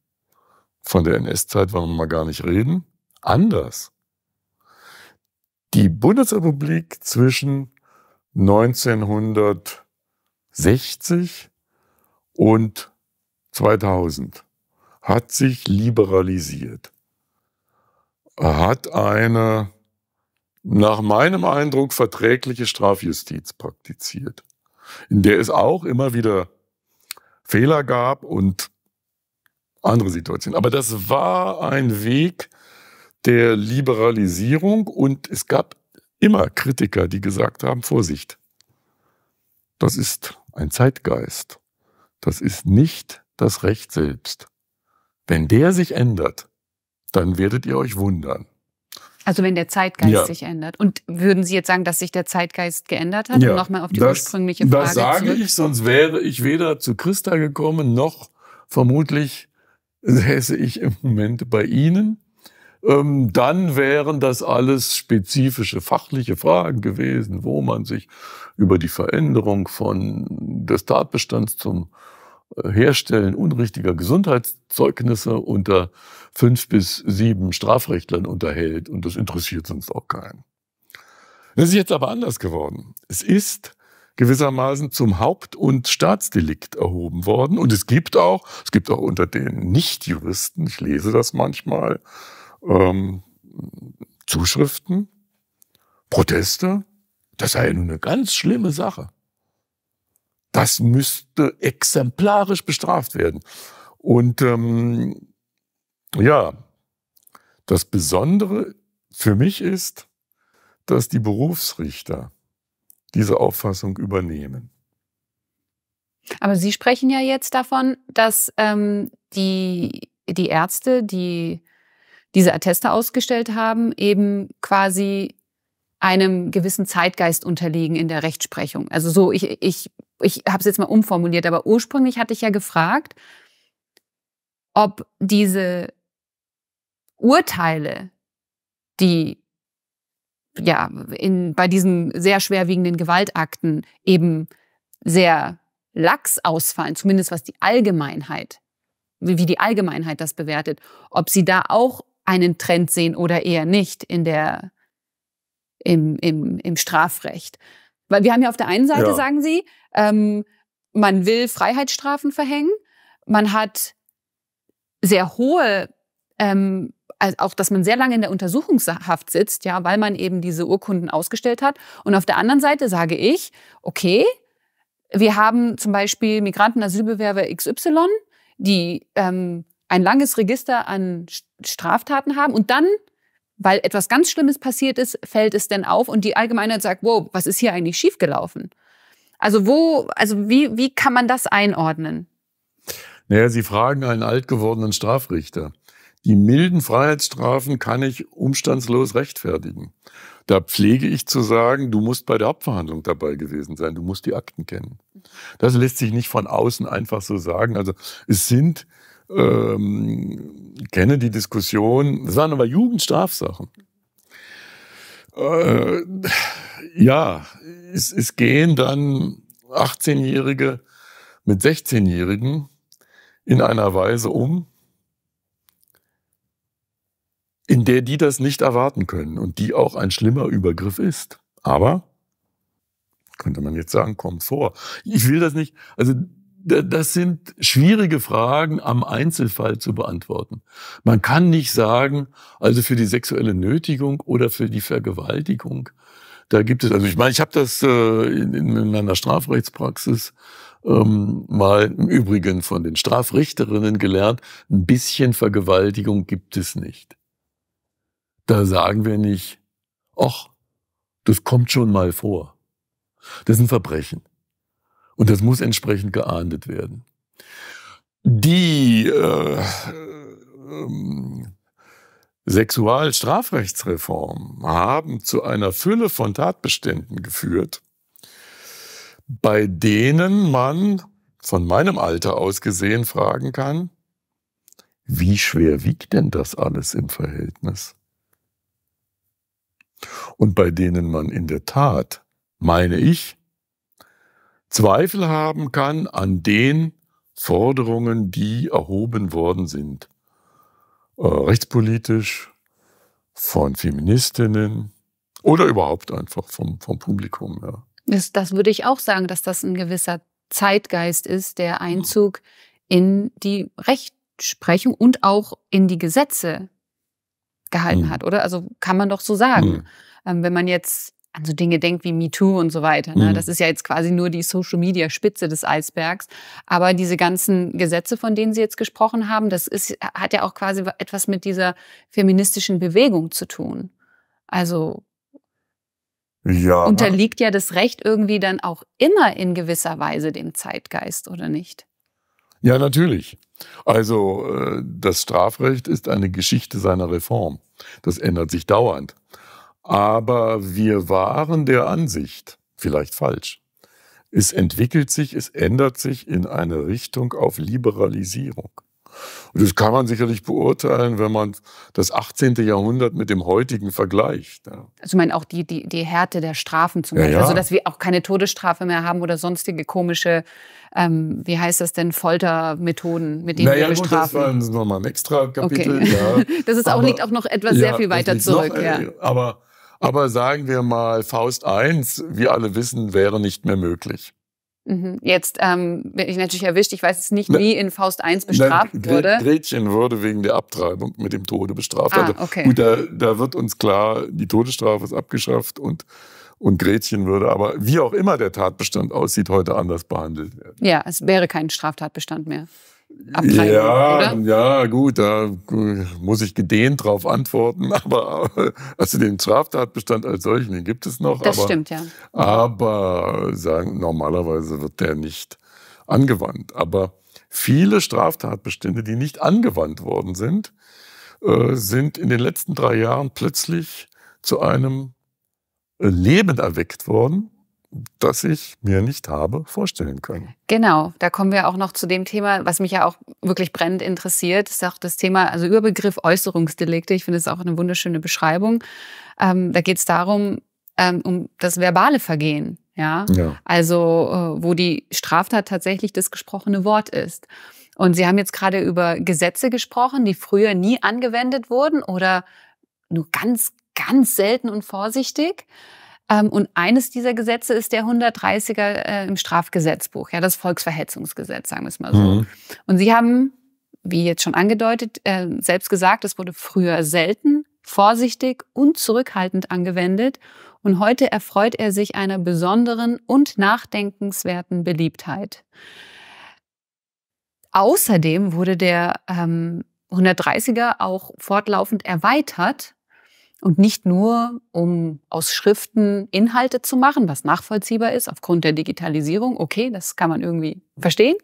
Von der NS-Zeit wollen wir mal gar nicht reden. Anders. Die Bundesrepublik zwischen 1960 und 2000 hat sich liberalisiert, hat eine nach meinem Eindruck verträgliche Strafjustiz praktiziert, in der es auch immer wieder Fehler gab und andere Situationen. Aber das war ein Weg der Liberalisierung und es gab immer Kritiker, die gesagt haben, Vorsicht, das ist ein Zeitgeist. Das ist nicht das Recht selbst. Wenn der sich ändert, dann werdet ihr euch wundern. Also wenn der Zeitgeist ja. sich ändert. Und würden Sie jetzt sagen, dass sich der Zeitgeist geändert hat? Ja. Nochmal auf die das, ursprüngliche Frage. Das sage zurück. ich, sonst wäre ich weder zu Christa gekommen, noch vermutlich säße ich im Moment bei Ihnen. Ähm, dann wären das alles spezifische fachliche Fragen gewesen, wo man sich über die Veränderung von des Tatbestands zum äh, Herstellen unrichtiger Gesundheitszeugnisse unter fünf bis sieben Strafrechtlern unterhält und das interessiert sonst auch keinen. Das ist jetzt aber anders geworden. Es ist gewissermaßen zum Haupt- und Staatsdelikt erhoben worden. Und es gibt auch, es gibt auch unter den Nichtjuristen, ich lese das manchmal, ähm, Zuschriften, Proteste. Das sei nun eine ganz schlimme Sache. Das müsste exemplarisch bestraft werden. Und ähm, ja, das Besondere für mich ist, dass die Berufsrichter diese Auffassung übernehmen. Aber Sie sprechen ja jetzt davon, dass ähm, die, die Ärzte, die diese Atteste ausgestellt haben, eben quasi einem gewissen Zeitgeist unterliegen in der Rechtsprechung. Also so, ich, ich, ich habe es jetzt mal umformuliert, aber ursprünglich hatte ich ja gefragt, ob diese Urteile, die ja in, bei diesen sehr schwerwiegenden Gewaltakten eben sehr lax ausfallen, zumindest was die Allgemeinheit, wie die Allgemeinheit das bewertet, ob sie da auch einen Trend sehen oder eher nicht in der, im, im, im Strafrecht. Weil wir haben ja auf der einen Seite, ja. sagen Sie, ähm, man will Freiheitsstrafen verhängen, man hat sehr hohe ähm, also auch, dass man sehr lange in der Untersuchungshaft sitzt, ja, weil man eben diese Urkunden ausgestellt hat. Und auf der anderen Seite sage ich, okay, wir haben zum Beispiel Migranten, Asylbewerber XY, die ähm, ein langes Register an Straftaten haben und dann weil etwas ganz Schlimmes passiert ist, fällt es denn auf und die Allgemeinheit sagt, wow, was ist hier eigentlich schiefgelaufen? Also wo, also wie, wie kann man das einordnen? Naja, Sie fragen einen alt gewordenen Strafrichter. Die milden Freiheitsstrafen kann ich umstandslos rechtfertigen. Da pflege ich zu sagen, du musst bei der Hauptverhandlung dabei gewesen sein, du musst die Akten kennen. Das lässt sich nicht von außen einfach so sagen. Also es sind, ähm, kenne die Diskussion, das waren aber Jugendstrafsachen. Äh, ja, es, es gehen dann 18-Jährige mit 16-Jährigen in einer Weise um, in der die das nicht erwarten können und die auch ein schlimmer Übergriff ist. Aber könnte man jetzt sagen, kommt vor. Ich will das nicht, also das sind schwierige Fragen am Einzelfall zu beantworten. Man kann nicht sagen, also für die sexuelle Nötigung oder für die Vergewaltigung, da gibt es, also ich meine, ich habe das äh, in, meiner Strafrechtspraxis ähm, mal im Übrigen von den Strafrichterinnen gelernt, ein bisschen Vergewaltigung gibt es nicht. Da sagen wir nicht, ach, das kommt schon mal vor. Das ist ein Verbrechen. Und das muss entsprechend geahndet werden. Die äh, ähm, Sexualstrafrechtsreformen haben zu einer Fülle von Tatbeständen geführt, bei denen man von meinem Alter aus gesehen fragen kann, wie schwer wiegt denn das alles im Verhältnis? und bei denen man in der Tat, meine ich, Zweifel haben kann an den Forderungen, die erhoben worden sind. Äh, rechtspolitisch, von Feministinnen oder überhaupt einfach vom, vom Publikum. Ja. Das, das würde ich auch sagen, dass das ein gewisser Zeitgeist ist, der Einzug in die Rechtsprechung und auch in die Gesetze gehalten mhm. hat, oder? Also kann man doch so sagen. Mhm. Ähm, wenn man jetzt an so Dinge denkt wie MeToo und so weiter. Ne? Mhm. Das ist ja jetzt quasi nur die Social-Media-Spitze des Eisbergs. Aber diese ganzen Gesetze, von denen Sie jetzt gesprochen haben, das ist, hat ja auch quasi etwas mit dieser feministischen Bewegung zu tun. Also ja. unterliegt ja das Recht irgendwie dann auch immer in gewisser Weise dem Zeitgeist, oder nicht? Ja, natürlich. Also äh, das Strafrecht ist eine Geschichte seiner Reform. Das ändert sich dauernd. Aber wir waren der Ansicht, vielleicht falsch, es entwickelt sich, es ändert sich in eine Richtung auf Liberalisierung. Und das kann man sicherlich beurteilen, wenn man das 18. Jahrhundert mit dem heutigen vergleicht. Ja. Also ich meine auch die, die, die Härte der Strafen zum Beispiel, ja. also dass wir auch keine Todesstrafe mehr haben oder sonstige komische, ähm, wie heißt das denn, Foltermethoden, mit denen naja, wir bestrafen. Gut, das war nochmal ein extra Kapitel. Okay. das ist aber, auch, liegt auch noch etwas sehr viel weiter zurück. Noch, äh, aber, aber sagen wir mal, Faust 1, wie alle wissen, wäre nicht mehr möglich. Mhm. Jetzt ähm, bin ich natürlich erwischt. Ich weiß jetzt nicht, ne. wie in Faust 1 bestraft Nein, wurde. Gretchen wurde wegen der Abtreibung mit dem Tode bestraft. Ah, also, okay. gut, da, da, wird uns klar, die Todesstrafe ist abgeschafft und, und Gretchen würde aber, wie auch immer der Tatbestand aussieht, heute anders behandelt werden. Ja, es wäre kein Straftatbestand mehr. Abtreibung, ja, oder? ja, gut, da muss ich gedehnt drauf antworten, aber also den Straftatbestand als solchen, den gibt es noch. Das aber, stimmt, ja. Aber sagen, normalerweise wird der nicht angewandt. Aber viele Straftatbestände, die nicht angewandt worden sind, äh, sind in den letzten drei Jahren plötzlich zu einem Leben erweckt worden das ich mir nicht habe vorstellen können. Genau, da kommen wir auch noch zu dem Thema, was mich ja auch wirklich brennend interessiert, ist auch das Thema, also Überbegriff Äußerungsdelikte. Ich finde es auch eine wunderschöne Beschreibung. Ähm, da geht es darum, ähm, um das verbale Vergehen. Ja? ja. Also, äh, wo die Straftat tatsächlich das gesprochene Wort ist. Und Sie haben jetzt gerade über Gesetze gesprochen, die früher nie angewendet wurden oder nur ganz, ganz selten und vorsichtig. Ähm, und eines dieser Gesetze ist der 130er äh, im Strafgesetzbuch, ja, das Volksverhetzungsgesetz, sagen wir es mal so. Mhm. Und sie haben, wie jetzt schon angedeutet, äh, selbst gesagt, es wurde früher selten, vorsichtig und zurückhaltend angewendet. Und heute erfreut er sich einer besonderen und nachdenkenswerten Beliebtheit. Außerdem wurde der ähm, 130er auch fortlaufend erweitert und nicht nur, um aus Schriften Inhalte zu machen, was nachvollziehbar ist aufgrund der Digitalisierung. Okay, das kann man irgendwie verstehen.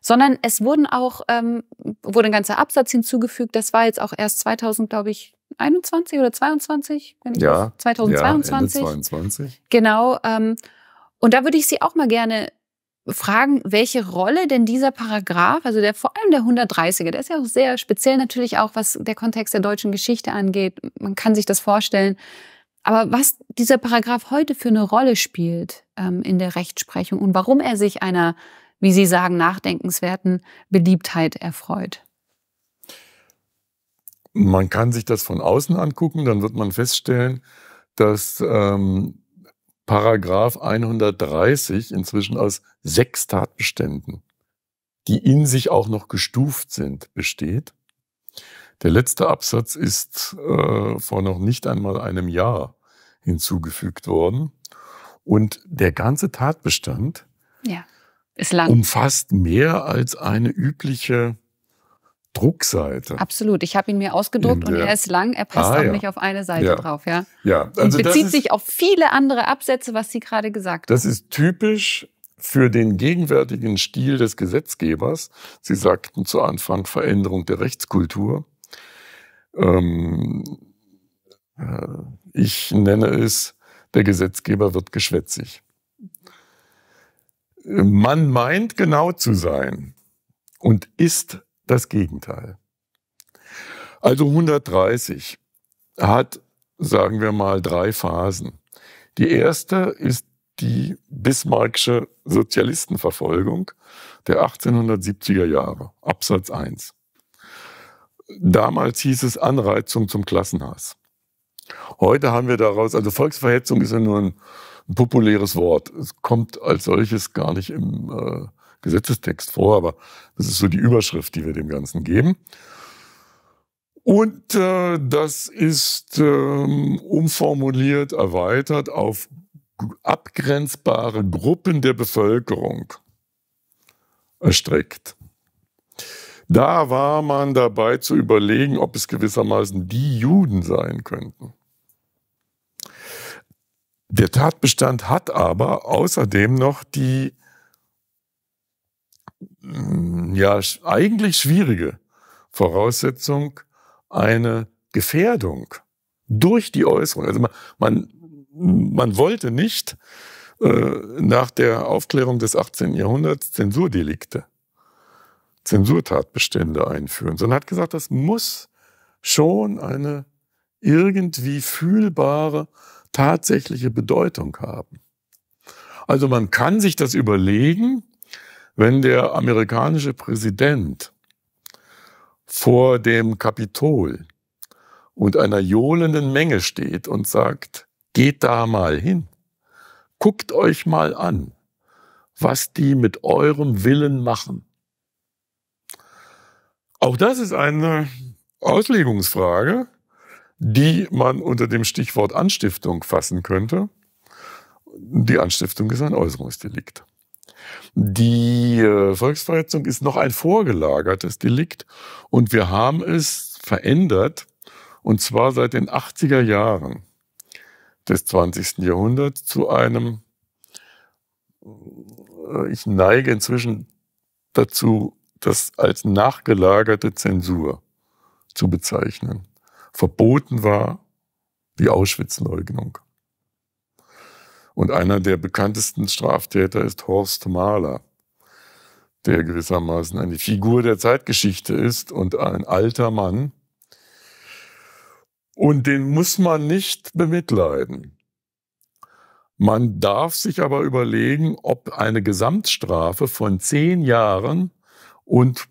Sondern es wurden auch, ähm, wurde ein ganzer Absatz hinzugefügt. Das war jetzt auch erst 2000, glaube ich, 21 oder 22? Wenn ich ja, 2022. Ja, 22. Genau. Ähm, und da würde ich Sie auch mal gerne fragen, welche Rolle denn dieser Paragraph, also der vor allem der 130er, der ist ja auch sehr speziell natürlich auch, was der Kontext der deutschen Geschichte angeht. Man kann sich das vorstellen. Aber was dieser Paragraph heute für eine Rolle spielt ähm, in der Rechtsprechung und warum er sich einer, wie Sie sagen, nachdenkenswerten Beliebtheit erfreut? Man kann sich das von außen angucken, dann wird man feststellen, dass ähm, Paragraph 130 inzwischen aus sechs Tatbeständen, die in sich auch noch gestuft sind, besteht. Der letzte Absatz ist äh, vor noch nicht einmal einem Jahr hinzugefügt worden. Und der ganze Tatbestand ja, umfasst mehr als eine übliche Druckseite. Absolut. Ich habe ihn mir ausgedruckt und er ist lang. Er passt ah, auch ja. nicht auf eine Seite ja. drauf. Ja. ja. Also und bezieht ist, sich auf viele andere Absätze, was Sie gerade gesagt haben. Das ist typisch für den gegenwärtigen Stil des Gesetzgebers. Sie sagten zu Anfang Veränderung der Rechtskultur. Ähm, äh, ich nenne es, der Gesetzgeber wird geschwätzig. Äh, man meint genau zu sein und ist das Gegenteil. Also 130 hat, sagen wir mal, drei Phasen. Die erste ist die Bismarck'sche Sozialistenverfolgung der 1870er Jahre, Absatz 1. Damals hieß es Anreizung zum Klassenhass. Heute haben wir daraus, also Volksverhetzung ist ja nur ein, ein populäres Wort. Es kommt als solches gar nicht im, äh, Gesetzestext vor, aber das ist so die Überschrift, die wir dem Ganzen geben. Und äh, das ist ähm, umformuliert, erweitert auf abgrenzbare Gruppen der Bevölkerung erstreckt. Da war man dabei zu überlegen, ob es gewissermaßen die Juden sein könnten. Der Tatbestand hat aber außerdem noch die Mm, ja eigentlich schwierige Voraussetzung eine Gefährdung durch die Äußerung. Also man, man, man wollte nicht äh, nach der Aufklärung des 18. Jahrhunderts Zensurdelikte, Zensurtatbestände einführen, sondern hat gesagt, das muss schon eine irgendwie fühlbare, tatsächliche Bedeutung haben. Also man kann sich das überlegen, wenn der amerikanische Präsident vor dem Kapitol und einer johlenden Menge steht und sagt, geht da mal hin, guckt euch mal an, was die mit eurem Willen machen. Auch das ist eine Auslegungsfrage, die man unter dem Stichwort Anstiftung fassen könnte. Die Anstiftung ist ein Äußerungsdelikt. Die äh, Volksverhetzung ist noch ein vorgelagertes Delikt und wir haben es verändert und zwar seit den 80er Jahren des 20. Jahrhunderts zu einem, äh, ich neige inzwischen dazu, das als nachgelagerte Zensur zu bezeichnen. Verboten war die Auschwitz-Leugnung. Und einer der bekanntesten Straftäter ist Horst Mahler, der gewissermaßen eine Figur der Zeitgeschichte ist und ein alter Mann. Und den muss man nicht bemitleiden. Man darf sich aber überlegen, ob eine Gesamtstrafe von zehn Jahren und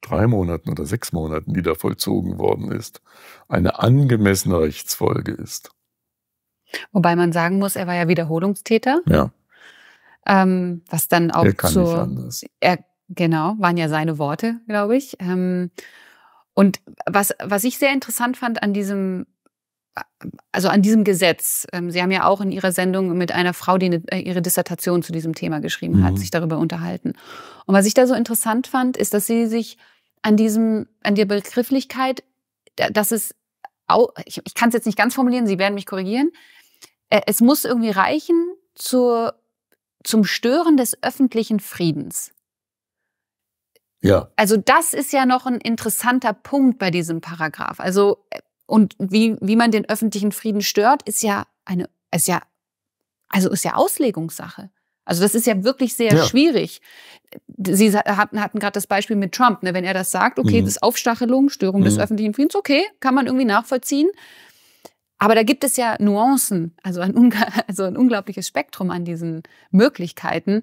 drei Monaten oder sechs Monaten, die da vollzogen worden ist, eine angemessene Rechtsfolge ist. Wobei man sagen muss, er war ja Wiederholungstäter. Ja. Ähm, was dann auch er kann zu. Nicht Er, genau, waren ja seine Worte, glaube ich. Ähm, und was, was ich sehr interessant fand an diesem, also an diesem Gesetz, ähm, Sie haben ja auch in Ihrer Sendung mit einer Frau, die eine, äh, ihre Dissertation zu diesem Thema geschrieben mhm. hat, sich darüber unterhalten. Und was ich da so interessant fand, ist, dass sie sich an diesem, an der Begrifflichkeit, dass es auch, ich, ich kann es jetzt nicht ganz formulieren, Sie werden mich korrigieren, äh, es muss irgendwie reichen zur, zum Stören des öffentlichen Friedens. Ja. Also das ist ja noch ein interessanter Punkt bei diesem Paragraph. Also äh, und wie, wie man den öffentlichen Frieden stört, ist ja eine, ist ja, also ist ja Auslegungssache. Also das ist ja wirklich sehr ja. schwierig. Sie hatten, hatten gerade das Beispiel mit Trump, ne? wenn er das sagt, okay, mhm. das ist Aufstachelung, Störung mhm. des öffentlichen Friedens, okay, kann man irgendwie nachvollziehen. Aber da gibt es ja Nuancen, also ein, also ein unglaubliches Spektrum an diesen Möglichkeiten.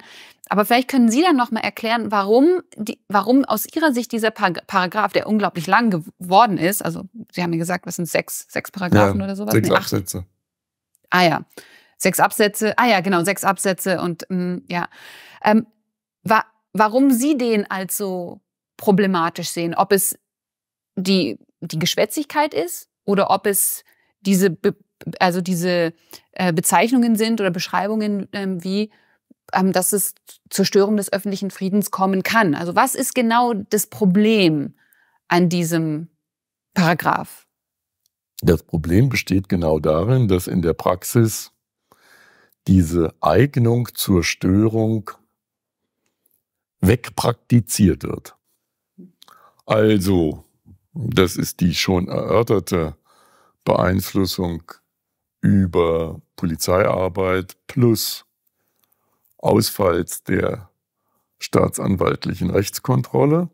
Aber vielleicht können Sie dann nochmal erklären, warum, die, warum aus Ihrer Sicht dieser Paragraph, der unglaublich lang geworden ist, also Sie haben ja gesagt, was sind sechs, sechs Paragraphen ja, oder sowas? Sechs nee, Absätze. Ah ja, sechs Absätze. Ah ja, genau, sechs Absätze und mh, mm, ja. Ähm, wa warum Sie den als so problematisch sehen, ob es die, die Geschwätzigkeit ist oder ob es diese, Be also diese äh, Bezeichnungen sind oder Beschreibungen ähm, wie, ähm, dass es zur Störung des öffentlichen Friedens kommen kann. Also was ist genau das Problem an diesem Paragraph? Das Problem besteht genau darin, dass in der Praxis diese Eignung zur Störung wegpraktiziert wird. Also, das ist die schon erörterte Beeinflussung über Polizeiarbeit plus Ausfalls der staatsanwaltlichen Rechtskontrolle.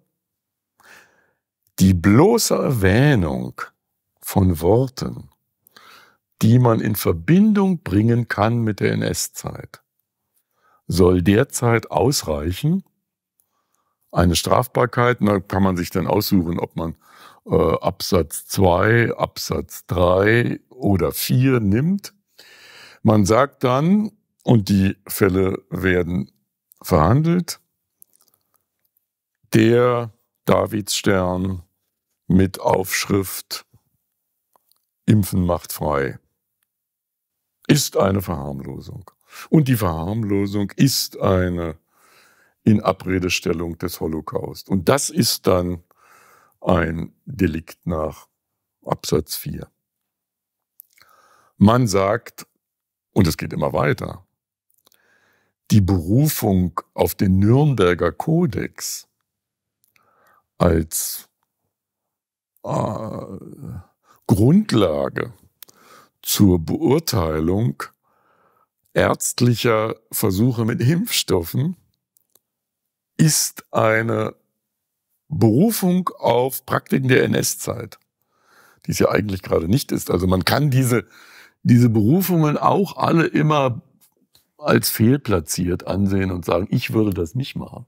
Die bloße Erwähnung von Worten, die man in Verbindung bringen kann mit der NS-Zeit, soll derzeit ausreichen, eine Strafbarkeit, da kann man sich dann aussuchen, ob man äh, Absatz 2, Absatz 3 oder 4 nimmt. Man sagt dann, und die Fälle werden verhandelt, der Davidstern mit Aufschrift Impfen macht frei ist eine Verharmlosung. Und die Verharmlosung ist eine Inabredestellung des Holocaust. Und das ist dann ein Delikt nach Absatz 4. Man sagt, und es geht immer weiter, die Berufung auf den Nürnberger Kodex als äh, Grundlage zur Beurteilung ärztlicher Versuche mit Impfstoffen ist eine Berufung auf Praktiken der NS-Zeit, die es ja eigentlich gerade nicht ist. Also man kann diese, diese Berufungen auch alle immer als fehlplatziert ansehen und sagen, ich würde das nicht machen.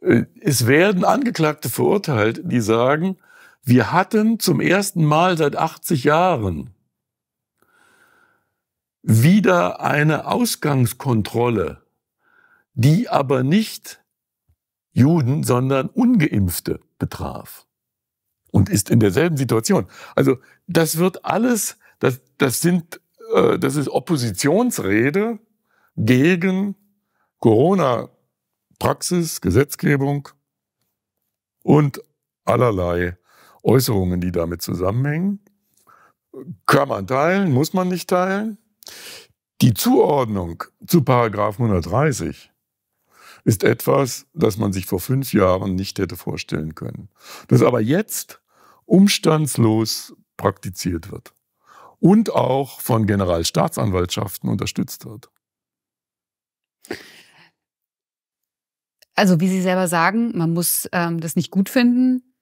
Äh, es werden Angeklagte verurteilt, die sagen, wir hatten zum ersten Mal seit 80 Jahren wieder eine Ausgangskontrolle, die aber nicht Juden, sondern ungeimpfte betraf. Und ist in derselben Situation. Also das wird alles, das, das, sind, äh, das ist Oppositionsrede gegen Corona-Praxis, Gesetzgebung und allerlei Äußerungen, die damit zusammenhängen. Kann man teilen, muss man nicht teilen. Die Zuordnung zu Paragraph 130 ist etwas, das man sich vor fünf Jahren nicht hätte vorstellen können. Das aber jetzt umstandslos praktiziert wird und auch von Generalstaatsanwaltschaften unterstützt wird. Also wie Sie selber sagen, man muss ähm, das nicht gut finden,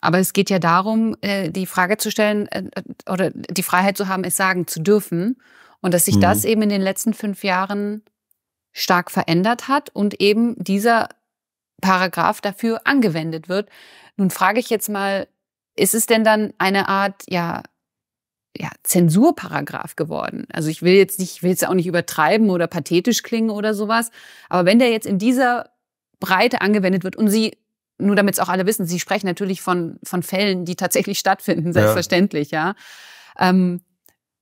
aber es geht ja darum, äh, die Frage zu stellen äh, äh oder die Freiheit zu haben, es sagen zu dürfen und dass sich mhm. das eben in den letzten fünf Jahren stark verändert hat und eben dieser Paragraph dafür angewendet wird. Nun frage ich jetzt mal, ist es denn dann eine Art, ja, ja, Zensurparagraph geworden. Also ich will jetzt nicht, ich will jetzt auch nicht übertreiben oder pathetisch klingen oder sowas. Aber wenn der jetzt in dieser Breite angewendet wird und Sie, nur damit es auch alle wissen, Sie sprechen natürlich von, von Fällen, die tatsächlich stattfinden, selbstverständlich, ja. ja. Ähm,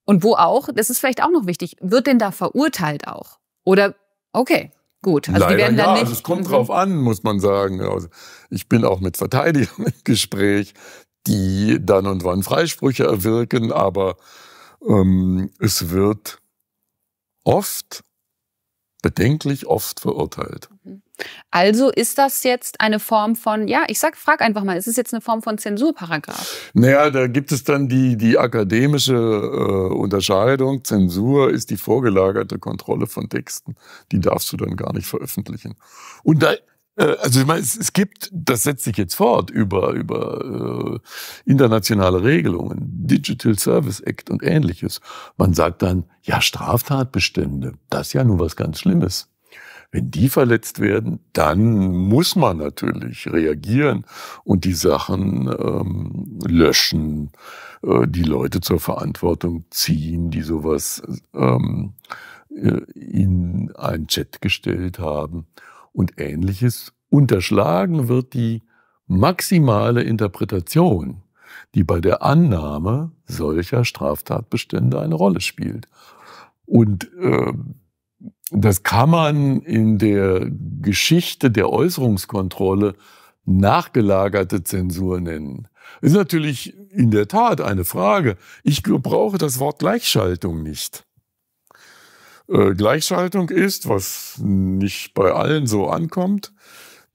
und wo auch, das ist vielleicht auch noch wichtig, wird denn da verurteilt auch? Oder Okay. Gut, also Leider ja, also es kommt drauf an, muss man sagen. Also ich bin auch mit Verteidigern im Gespräch, die dann und wann Freisprüche erwirken, aber ähm, es wird oft bedenklich oft verurteilt. Mhm. Also ist das jetzt eine Form von, ja, ich sag, frag einfach mal, ist es jetzt eine Form von Zensurparagraf? Naja, da gibt es dann die, die akademische äh, Unterscheidung. Zensur ist die vorgelagerte Kontrolle von Texten. Die darfst du dann gar nicht veröffentlichen. Und da äh, also ich meine, es, es gibt, das setzt sich jetzt fort über, über äh, internationale Regelungen, Digital Service Act und ähnliches. Man sagt dann, ja, Straftatbestände, das ist ja nun was ganz Schlimmes. Wenn die verletzt werden, dann muss man natürlich reagieren und die Sachen ähm, löschen, äh, die Leute zur Verantwortung ziehen, die sowas ähm, äh, in einen Chat gestellt haben und ähnliches unterschlagen wird die maximale Interpretation, die bei der Annahme solcher Straftatbestände eine Rolle spielt. Und äh, das kann man in der Geschichte der Äußerungskontrolle nachgelagerte Zensur nennen. Ist natürlich in der Tat eine Frage. Ich brauche das Wort Gleichschaltung nicht. Äh, Gleichschaltung ist, was nicht bei allen so ankommt,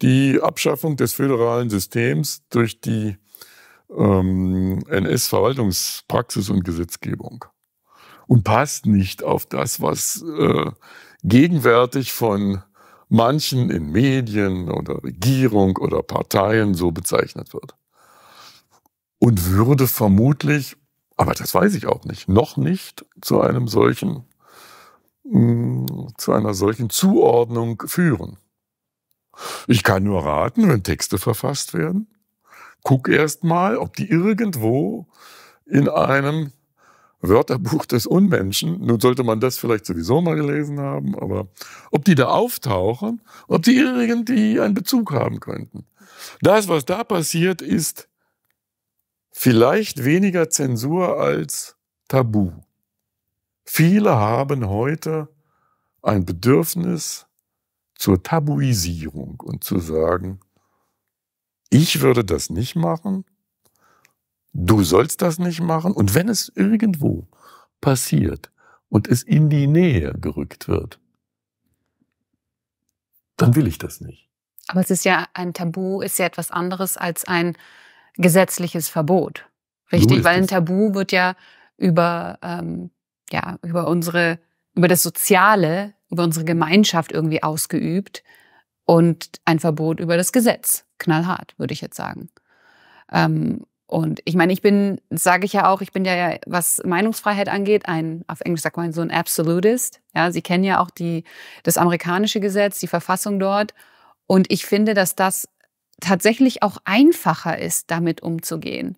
die Abschaffung des föderalen Systems durch die ähm, NS-Verwaltungspraxis und Gesetzgebung und passt nicht auf das, was äh, gegenwärtig von manchen in Medien oder Regierung oder Parteien so bezeichnet wird. Und würde vermutlich, aber das weiß ich auch nicht, noch nicht zu einem solchen zu einer solchen Zuordnung führen. Ich kann nur raten, wenn Texte verfasst werden, guck erst mal, ob die irgendwo in einem Wörterbuch des Unmenschen, nun sollte man das vielleicht sowieso mal gelesen haben, aber ob die da auftauchen, ob die irgendwie einen Bezug haben könnten. Das, was da passiert, ist vielleicht weniger Zensur als Tabu. Viele haben heute ein Bedürfnis zur Tabuisierung und zu sagen, ich würde das nicht machen, du sollst das nicht machen und wenn es irgendwo passiert und es in die Nähe gerückt wird, dann will ich das nicht. Aber es ist ja ein Tabu, ist ja etwas anderes als ein gesetzliches Verbot. Richtig, weil ein Tabu wird ja über ähm, ja, über unsere, über das Soziale, über unsere Gemeinschaft irgendwie ausgeübt und ein Verbot über das Gesetz. Knallhart, würde ich jetzt sagen. Ähm, und ich meine, ich bin, sage ich ja auch, ich bin ja, was Meinungsfreiheit angeht, ein, auf Englisch sagt man so ein Absolutist. Ja, Sie kennen ja auch die, das amerikanische Gesetz, die Verfassung dort. Und ich finde, dass das tatsächlich auch einfacher ist, damit umzugehen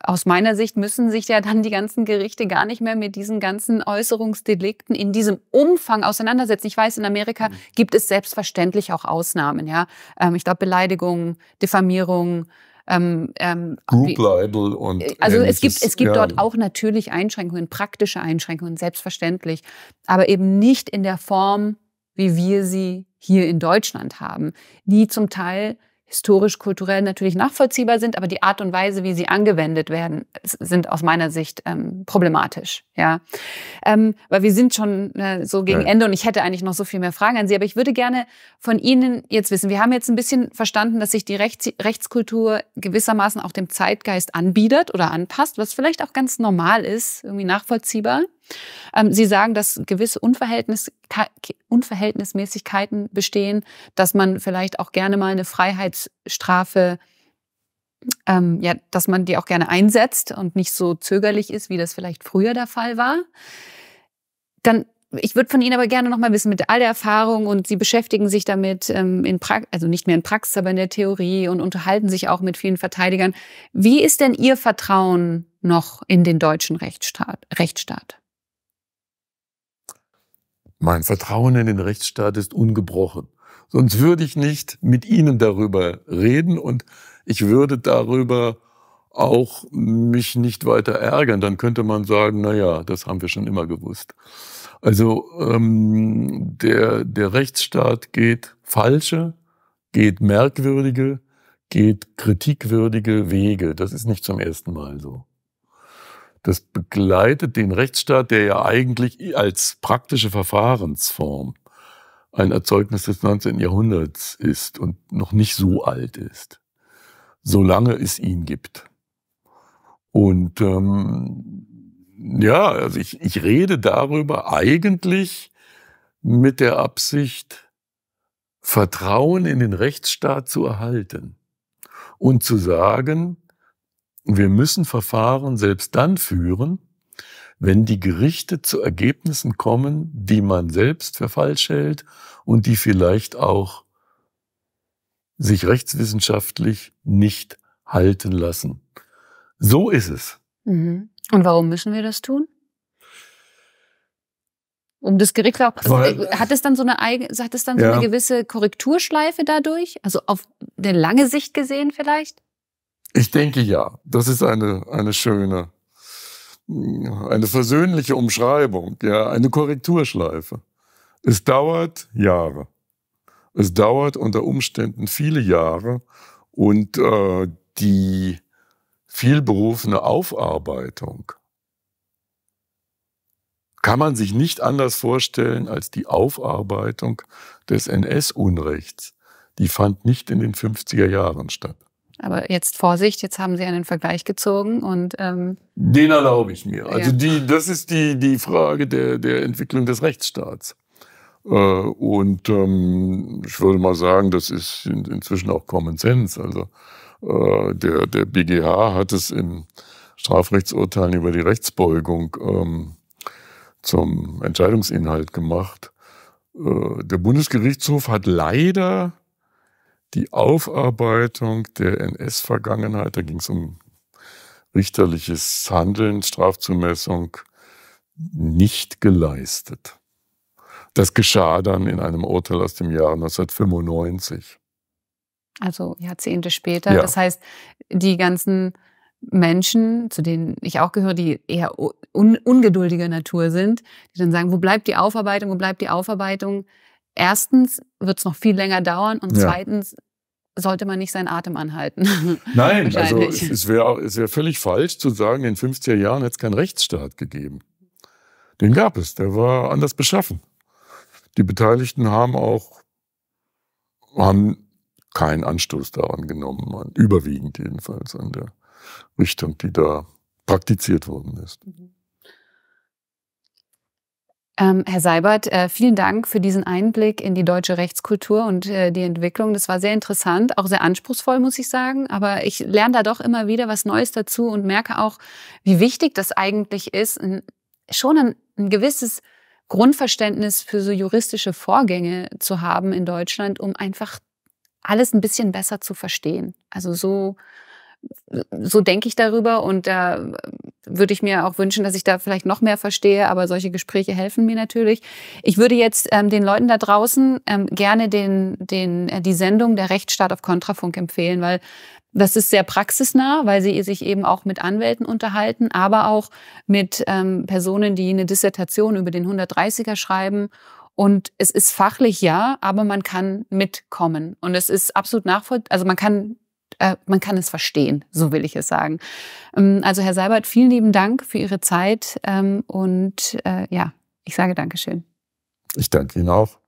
aus meiner Sicht müssen sich ja dann die ganzen Gerichte gar nicht mehr mit diesen ganzen Äußerungsdelikten in diesem Umfang auseinandersetzen. Ich weiß, in Amerika mhm. gibt es selbstverständlich auch Ausnahmen. Ja, ähm, ich glaube Beleidigungen, Diffamierungen. Ähm, ähm, Group Libel und äh, also ähnliches. es gibt es gibt ja. dort auch natürlich Einschränkungen, praktische Einschränkungen, selbstverständlich, aber eben nicht in der Form, wie wir sie hier in Deutschland haben, die zum Teil historisch-kulturell natürlich nachvollziehbar sind, aber die Art und Weise, wie sie angewendet werden, sind aus meiner Sicht ähm, problematisch. Ja, ähm, weil wir sind schon äh, so gegen Ende und ich hätte eigentlich noch so viel mehr Fragen an Sie, aber ich würde gerne von Ihnen jetzt wissen. Wir haben jetzt ein bisschen verstanden, dass sich die Rechts Rechtskultur gewissermaßen auch dem Zeitgeist anbietet oder anpasst, was vielleicht auch ganz normal ist, irgendwie nachvollziehbar. Ähm, Sie sagen, dass gewisse Unverhältnis, Unverhältnismäßigkeiten bestehen, dass man vielleicht auch gerne mal eine Freiheitsstrafe ähm, ja, dass man die auch gerne einsetzt und nicht so zögerlich ist, wie das vielleicht früher der Fall war. Dann, ich würde von Ihnen aber gerne nochmal wissen, mit all der Erfahrung und Sie beschäftigen sich damit ähm, in pra also nicht mehr in Praxis, aber in der Theorie und unterhalten sich auch mit vielen Verteidigern. Wie ist denn Ihr Vertrauen noch in den deutschen Rechtsstaat? Rechtsstaat? Mein Vertrauen in den Rechtsstaat ist ungebrochen. Sonst würde ich nicht mit Ihnen darüber reden und ich würde darüber auch mich nicht weiter ärgern. Dann könnte man sagen, na ja, das haben wir schon immer gewusst. Also ähm, der, der Rechtsstaat geht falsche, geht merkwürdige, geht kritikwürdige Wege. Das ist nicht zum ersten Mal so. Das begleitet den Rechtsstaat, der ja eigentlich als praktische Verfahrensform ein Erzeugnis des 19. Jahrhunderts ist und noch nicht so alt ist, solange es ihn gibt. Und ähm, ja, also ich, ich rede darüber eigentlich mit der Absicht, Vertrauen in den Rechtsstaat zu erhalten und zu sagen, und wir müssen Verfahren selbst dann führen, wenn die Gerichte zu Ergebnissen kommen, die man selbst für falsch hält und die vielleicht auch sich rechtswissenschaftlich nicht halten lassen. So ist es. Mhm. Und warum müssen wir das tun? Um das Gericht auch, also, Weil, äh, hat es dann so eine eigene, hat es dann so eine gewisse Korrekturschleife dadurch? Also auf eine lange Sicht gesehen vielleicht? Ich denke ja. Das ist eine, eine schöne, eine versöhnliche Umschreibung, ja, eine Korrekturschleife. Es dauert Jahre. Es dauert unter Umständen viele Jahre und äh, die vielberufene Aufarbeitung kann man sich nicht anders vorstellen als die Aufarbeitung des NS-Unrechts. Die fand nicht in den 50er Jahren statt. Aber jetzt Vorsicht, jetzt haben Sie einen Vergleich gezogen und ähm den erlaube ich mir. Also ja. die, das ist die die Frage der der Entwicklung des Rechtsstaats. Äh, und ähm, ich würde mal sagen, das ist in, inzwischen auch Common Sense. Also äh, der der BGH hat es in Strafrechtsurteilen über die Rechtsbeugung ähm, zum Entscheidungsinhalt gemacht. Äh, der Bundesgerichtshof hat leider die Aufarbeitung der NS-Vergangenheit. Da ging es um richterliches Handeln, Strafzumessung, nicht geleistet. Das geschah dann in einem Urteil aus dem Jahr 1995. Also Jahrzehnte später. Ja. Das heißt, die ganzen Menschen, zu denen ich auch gehöre, die eher un ungeduldiger Natur sind, die dann sagen, wo bleibt die Aufarbeitung, wo bleibt die Aufarbeitung? erstens wird es noch viel länger dauern und ja. zweitens sollte man nicht seinen Atem anhalten. Nein, also es wäre wär völlig falsch zu sagen, in den 50er Jahren hätte es keinen Rechtsstaat gegeben. Den gab es, der war anders beschaffen. Die Beteiligten haben auch haben keinen Anstoß daran genommen, überwiegend jedenfalls an der Richtung, die da praktiziert worden ist. Mhm. Ähm, Herr Seibert, äh, vielen Dank für diesen Einblick in die deutsche Rechtskultur und äh, die Entwicklung. Das war sehr interessant, auch sehr anspruchsvoll, muss ich sagen. Aber ich lerne da doch immer wieder was Neues dazu und merke auch, wie wichtig das eigentlich ist, ein, schon ein, ein gewisses Grundverständnis für so juristische Vorgänge zu haben in Deutschland, um einfach alles ein bisschen besser zu verstehen. Also so so denke ich darüber und da würde ich mir auch wünschen, dass ich da vielleicht noch mehr verstehe, aber solche Gespräche helfen mir natürlich. Ich würde jetzt ähm, den Leuten da draußen ähm, gerne den, den, äh, die Sendung Der Rechtsstaat auf Kontrafunk empfehlen, weil das ist sehr praxisnah, weil sie sich eben auch mit Anwälten unterhalten, aber auch mit ähm, Personen, die eine Dissertation über den 130er schreiben und es ist fachlich ja, aber man kann mitkommen. Und es ist absolut nachvollziehbar, also man kann äh, man kann es verstehen, so will ich es sagen. Ähm, also Herr Seibert, vielen lieben Dank für Ihre Zeit ähm, und äh, ja, ich sage Dankeschön. Ich danke Ihnen auch.